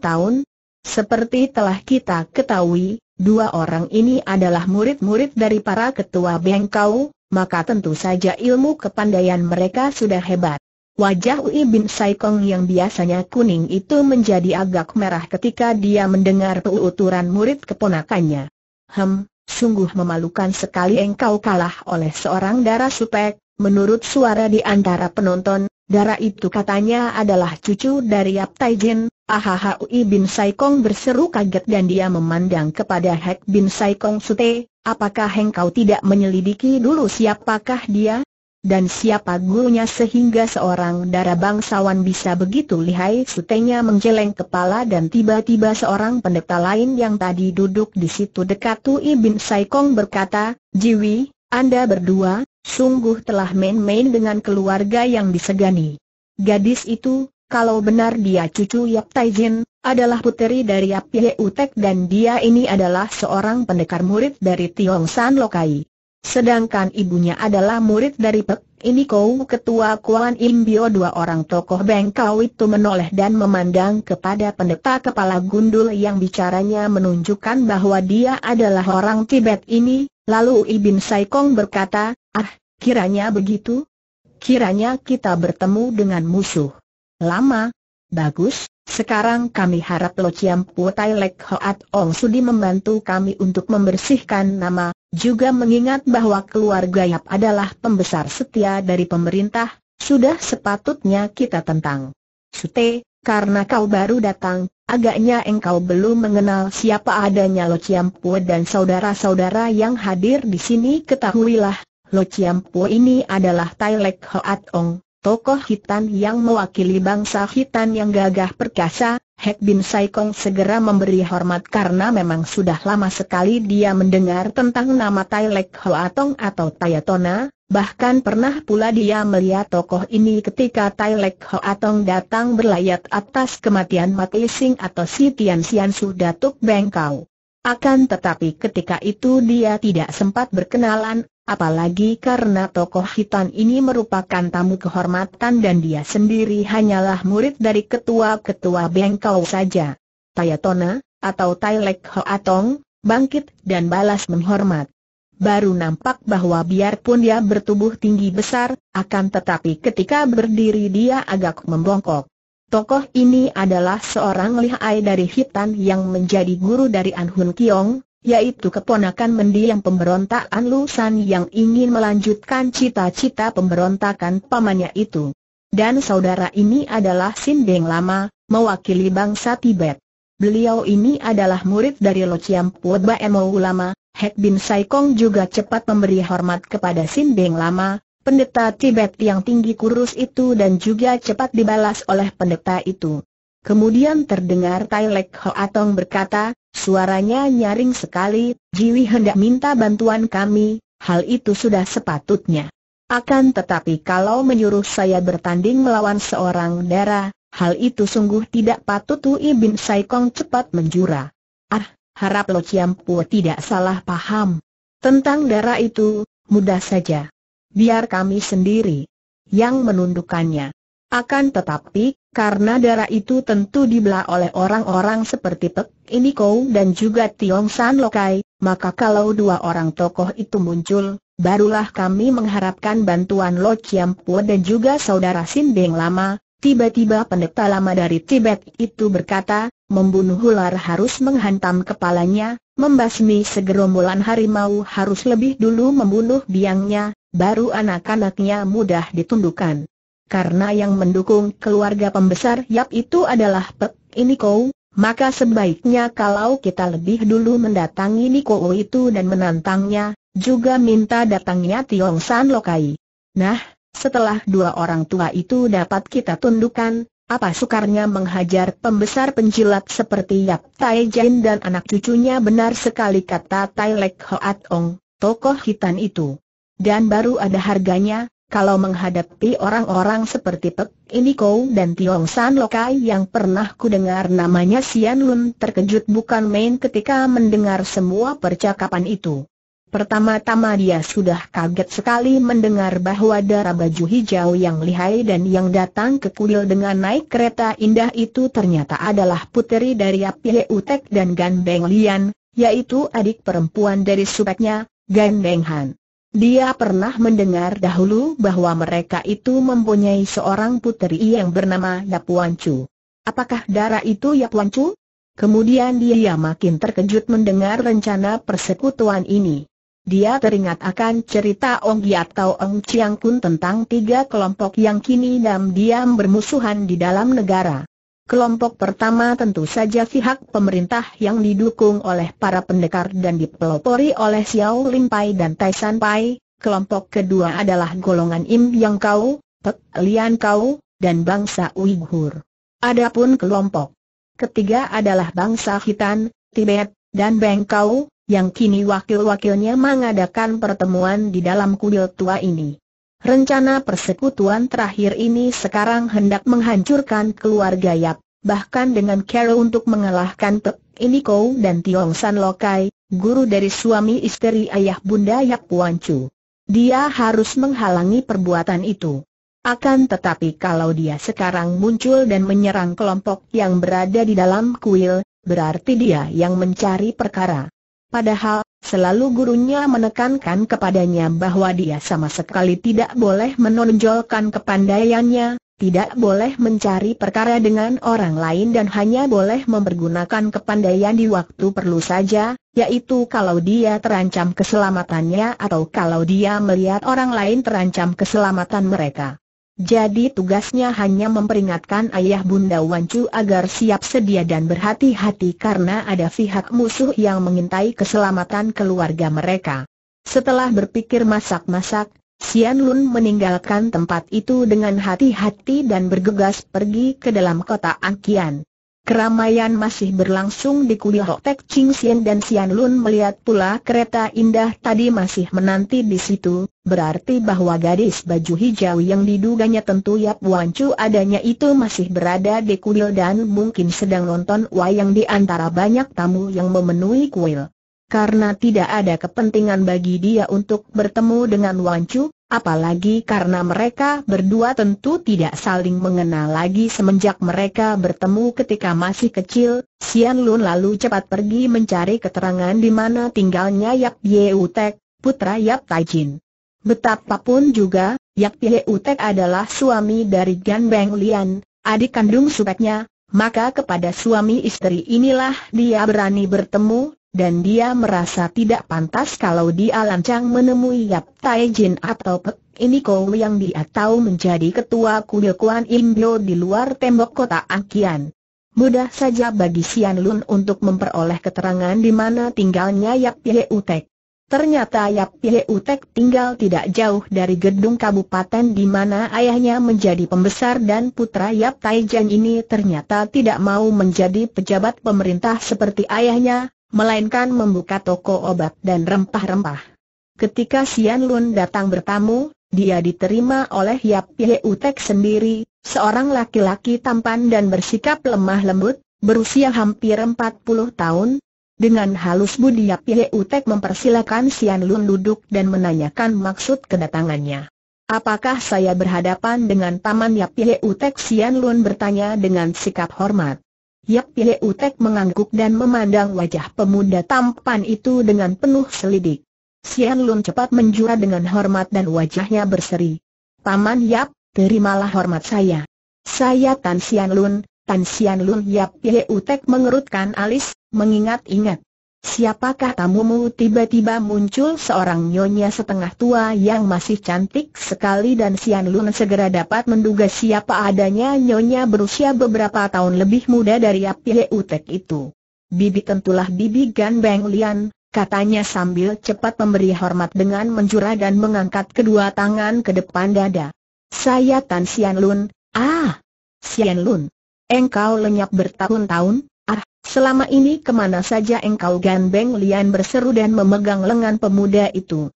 tahun, seperti telah kita ketahui, dua orang ini adalah murid-murid dari para ketua Bengkau, maka tentu saja ilmu kepandaian mereka sudah hebat. Wajah Ui bin Saikong yang biasanya kuning itu menjadi agak merah ketika dia mendengar keuturan murid keponakannya. Hem, sungguh memalukan sekali engkau kalah oleh seorang darah supek, menurut suara di antara penonton, darah itu katanya adalah cucu dari Yap Taijin, Ui bin Saikong berseru kaget dan dia memandang kepada Hek bin Saikong Sute, apakah engkau tidak menyelidiki dulu siapakah dia? Dan siapa gurunya sehingga seorang darah bangsawan bisa begitu lihai Sutenya menjeleng kepala dan tiba-tiba seorang pendeta lain yang tadi duduk di situ dekat Tui bin Saikong berkata, Jiwi, Anda berdua, sungguh telah main-main dengan keluarga yang disegani. Gadis itu, kalau benar dia cucu Yap Taijin, adalah puteri dari Yap Ye Utek dan dia ini adalah seorang pendekar murid dari Tiong San Lokai. Sedangkan ibunya adalah murid dari Pek ini Kou Ketua Kuan Imbio dua orang tokoh bengkau itu menoleh dan memandang kepada pendeta kepala gundul yang bicaranya menunjukkan bahwa dia adalah orang Tibet ini, lalu Ibin Saikong berkata, ah, kiranya begitu? Kiranya kita bertemu dengan musuh. Lama. Bagus, sekarang kami harap Lo Chiam Pu Tai Lek Hoat Ong Sudi membantu kami untuk membersihkan nama, juga mengingat bahwa keluarga Yap adalah pembesar setia dari pemerintah, sudah sepatutnya kita tentang. Sute, karena kau baru datang, agaknya engkau belum mengenal siapa adanya Lo Chiam Pu dan saudara-saudara yang hadir di sini ketahuilah, Lo Chiam Pu ini adalah Tai Lek Hoat Ong tokoh hitam yang mewakili bangsa hitam yang gagah perkasa, Hek Bin Saikong segera memberi hormat karena memang sudah lama sekali dia mendengar tentang nama Tai Lek Hoatong atau Tayatona, bahkan pernah pula dia melihat tokoh ini ketika Tai Lek Hoatong datang berlayat atas kematian Mat Lising atau si Tian Sian Su Datuk Bengkau. Akan tetapi ketika itu dia tidak sempat berkenalan Apalagi karena tokoh hitam ini merupakan tamu kehormatan dan dia sendiri hanyalah murid dari ketua-ketua bengkau saja. Tayatona, atau Tailek Hoatong, bangkit dan balas menghormat. Baru nampak bahwa biarpun dia bertubuh tinggi besar, akan tetapi ketika berdiri dia agak membongkok. Tokoh ini adalah seorang lihai dari hitam yang menjadi guru dari Anhun Kiong, yaitu keponakan mendiang pemberontak pemberontakan Lusan yang ingin melanjutkan cita-cita pemberontakan pamannya itu. Dan saudara ini adalah Sindeng Lama, mewakili bangsa Tibet. Beliau ini adalah murid dari Lo Chiam Ba Baemo Ulama, Hek Bin Saikong juga cepat memberi hormat kepada Sindeng Lama, pendeta Tibet yang tinggi kurus itu dan juga cepat dibalas oleh pendeta itu. Kemudian terdengar Tai Lek Ho Atong berkata, Suaranya nyaring sekali, Jiwi hendak minta bantuan kami, hal itu sudah sepatutnya. Akan tetapi kalau menyuruh saya bertanding melawan seorang darah, hal itu sungguh tidak patut Ui Bin Saikong cepat menjura. Ah, harap Lo Pu tidak salah paham. Tentang darah itu, mudah saja. Biar kami sendiri yang menundukkannya. Akan tetapi, karena darah itu tentu dibelah oleh orang-orang seperti Pek, Kou dan juga Tiong San Lokai, maka kalau dua orang tokoh itu muncul, barulah kami mengharapkan bantuan Lo Chiam Pua dan juga saudara Beng Lama. Tiba-tiba pendeta lama dari Tibet itu berkata, membunuh ular harus menghantam kepalanya, membasmi segerombolan harimau harus lebih dulu membunuh biangnya, baru anak-anaknya mudah ditundukkan karena yang mendukung keluarga pembesar Yap itu adalah Pek Iniko, maka sebaiknya kalau kita lebih dulu mendatangi Niko itu dan menantangnya, juga minta datangnya Tiong San Lokai. Nah, setelah dua orang tua itu dapat kita tundukkan, apa sukarnya menghajar pembesar penjilat seperti Yap Tai Jin dan anak cucunya benar sekali kata Tai Lek Hoat Ong, tokoh hitam itu. Dan baru ada harganya, kalau menghadapi orang-orang seperti Pek ini Kou dan Tiong San Lokai yang pernah ku dengar namanya Sian Lun terkejut bukan main ketika mendengar semua percakapan itu. Pertama-tama dia sudah kaget sekali mendengar bahwa darah baju hijau yang lihai dan yang datang ke kuil dengan naik kereta indah itu ternyata adalah puteri dari Api Utek dan Gan Beng Lian, yaitu adik perempuan dari supeknya, Gan Beng Han. Dia pernah mendengar dahulu bahwa mereka itu mempunyai seorang puteri yang bernama Dapuan Chu. Apakah darah itu Yapuan Chu? Kemudian dia makin terkejut mendengar rencana persekutuan ini. Dia teringat akan cerita Ong Gi atau Ong Chiang Kun tentang tiga kelompok yang kini diam-diam bermusuhan di dalam negara. Kelompok pertama tentu saja pihak pemerintah yang didukung oleh para pendekar dan dipelopori oleh Xiao Lim Pai dan Tai San Pai, kelompok kedua adalah golongan Im Yang Kau, Pek Lian Kau, dan bangsa Uighur. Adapun kelompok ketiga adalah bangsa Hitan, Tibet, dan Bengkau, yang kini wakil-wakilnya mengadakan pertemuan di dalam kuil tua ini. Rencana persekutuan terakhir ini sekarang hendak menghancurkan keluarga Yap, bahkan dengan cara untuk mengalahkan Pek Iniko dan Tiong San Lokai, guru dari suami istri ayah bunda Yap Puan Chu. Dia harus menghalangi perbuatan itu. Akan tetapi kalau dia sekarang muncul dan menyerang kelompok yang berada di dalam kuil, berarti dia yang mencari perkara. Padahal, Selalu gurunya menekankan kepadanya bahwa dia sama sekali tidak boleh menonjolkan kepandaiannya, tidak boleh mencari perkara dengan orang lain dan hanya boleh mempergunakan kepandaian di waktu perlu saja, yaitu kalau dia terancam keselamatannya atau kalau dia melihat orang lain terancam keselamatan mereka. Jadi tugasnya hanya memperingatkan ayah Bunda Wancu agar siap sedia dan berhati-hati karena ada pihak musuh yang mengintai keselamatan keluarga mereka. Setelah berpikir masak-masak, Sian Lun meninggalkan tempat itu dengan hati-hati dan bergegas pergi ke dalam kota Angkian. Keramaian masih berlangsung di kuil Hotek Ching Sien dan Sian Lun melihat pula kereta indah tadi masih menanti di situ, berarti bahwa gadis baju hijau yang diduganya tentu Yap Wan Chu adanya itu masih berada di kuil dan mungkin sedang nonton wayang di antara banyak tamu yang memenuhi kuil. Karena tidak ada kepentingan bagi dia untuk bertemu dengan Wan Chu, Apalagi karena mereka berdua tentu tidak saling mengenal lagi semenjak mereka bertemu ketika masih kecil, Sian Lun lalu cepat pergi mencari keterangan di mana tinggalnya Yap Utek, putra Yap Taijin. Betapapun juga, Yap Utek adalah suami dari Gan Beng Lian, adik kandung supeknya, maka kepada suami istri inilah dia berani bertemu, dan dia merasa tidak pantas kalau dia lancang menemui Yap Tai Jin atau Pek ini Kou yang dia tahu menjadi ketua kuil Kuan Imbio di luar tembok kota Akian. Mudah saja bagi Sian Lun untuk memperoleh keterangan di mana tinggalnya Yap Ye Utek. Ternyata Yap Ye Utek tinggal tidak jauh dari gedung kabupaten di mana ayahnya menjadi pembesar dan putra Yap Tai Jin ini ternyata tidak mau menjadi pejabat pemerintah seperti ayahnya, melainkan membuka toko obat dan rempah-rempah. Ketika Sian Lun datang bertamu, dia diterima oleh Yap Ye Utek sendiri, seorang laki-laki tampan dan bersikap lemah lembut, berusia hampir 40 tahun. Dengan halus budi Yap Ye Utek mempersilakan Sian Lun duduk dan menanyakan maksud kedatangannya. Apakah saya berhadapan dengan taman Yap Ye Utek? Xian Lun bertanya dengan sikap hormat. Yap Utek mengangguk dan memandang wajah pemuda tampan itu dengan penuh selidik. Sian Lun cepat menjura dengan hormat dan wajahnya berseri. Paman Yap, terimalah hormat saya. Saya Tan Sian Lun, Tan Sian Lun Yap Utek mengerutkan alis, mengingat-ingat. Siapakah tamumu tiba-tiba muncul seorang nyonya setengah tua yang masih cantik sekali dan Sian Lun segera dapat menduga siapa adanya nyonya berusia beberapa tahun lebih muda dari Api Utek itu. Bibi tentulah Bibi Gan Beng Lian, katanya sambil cepat memberi hormat dengan menjura dan mengangkat kedua tangan ke depan dada. Saya Tan Sian Lun, ah! Sian Lun, engkau lenyap bertahun-tahun? Selama ini kemana saja engkau Gan Beng Lian berseru dan memegang lengan pemuda itu.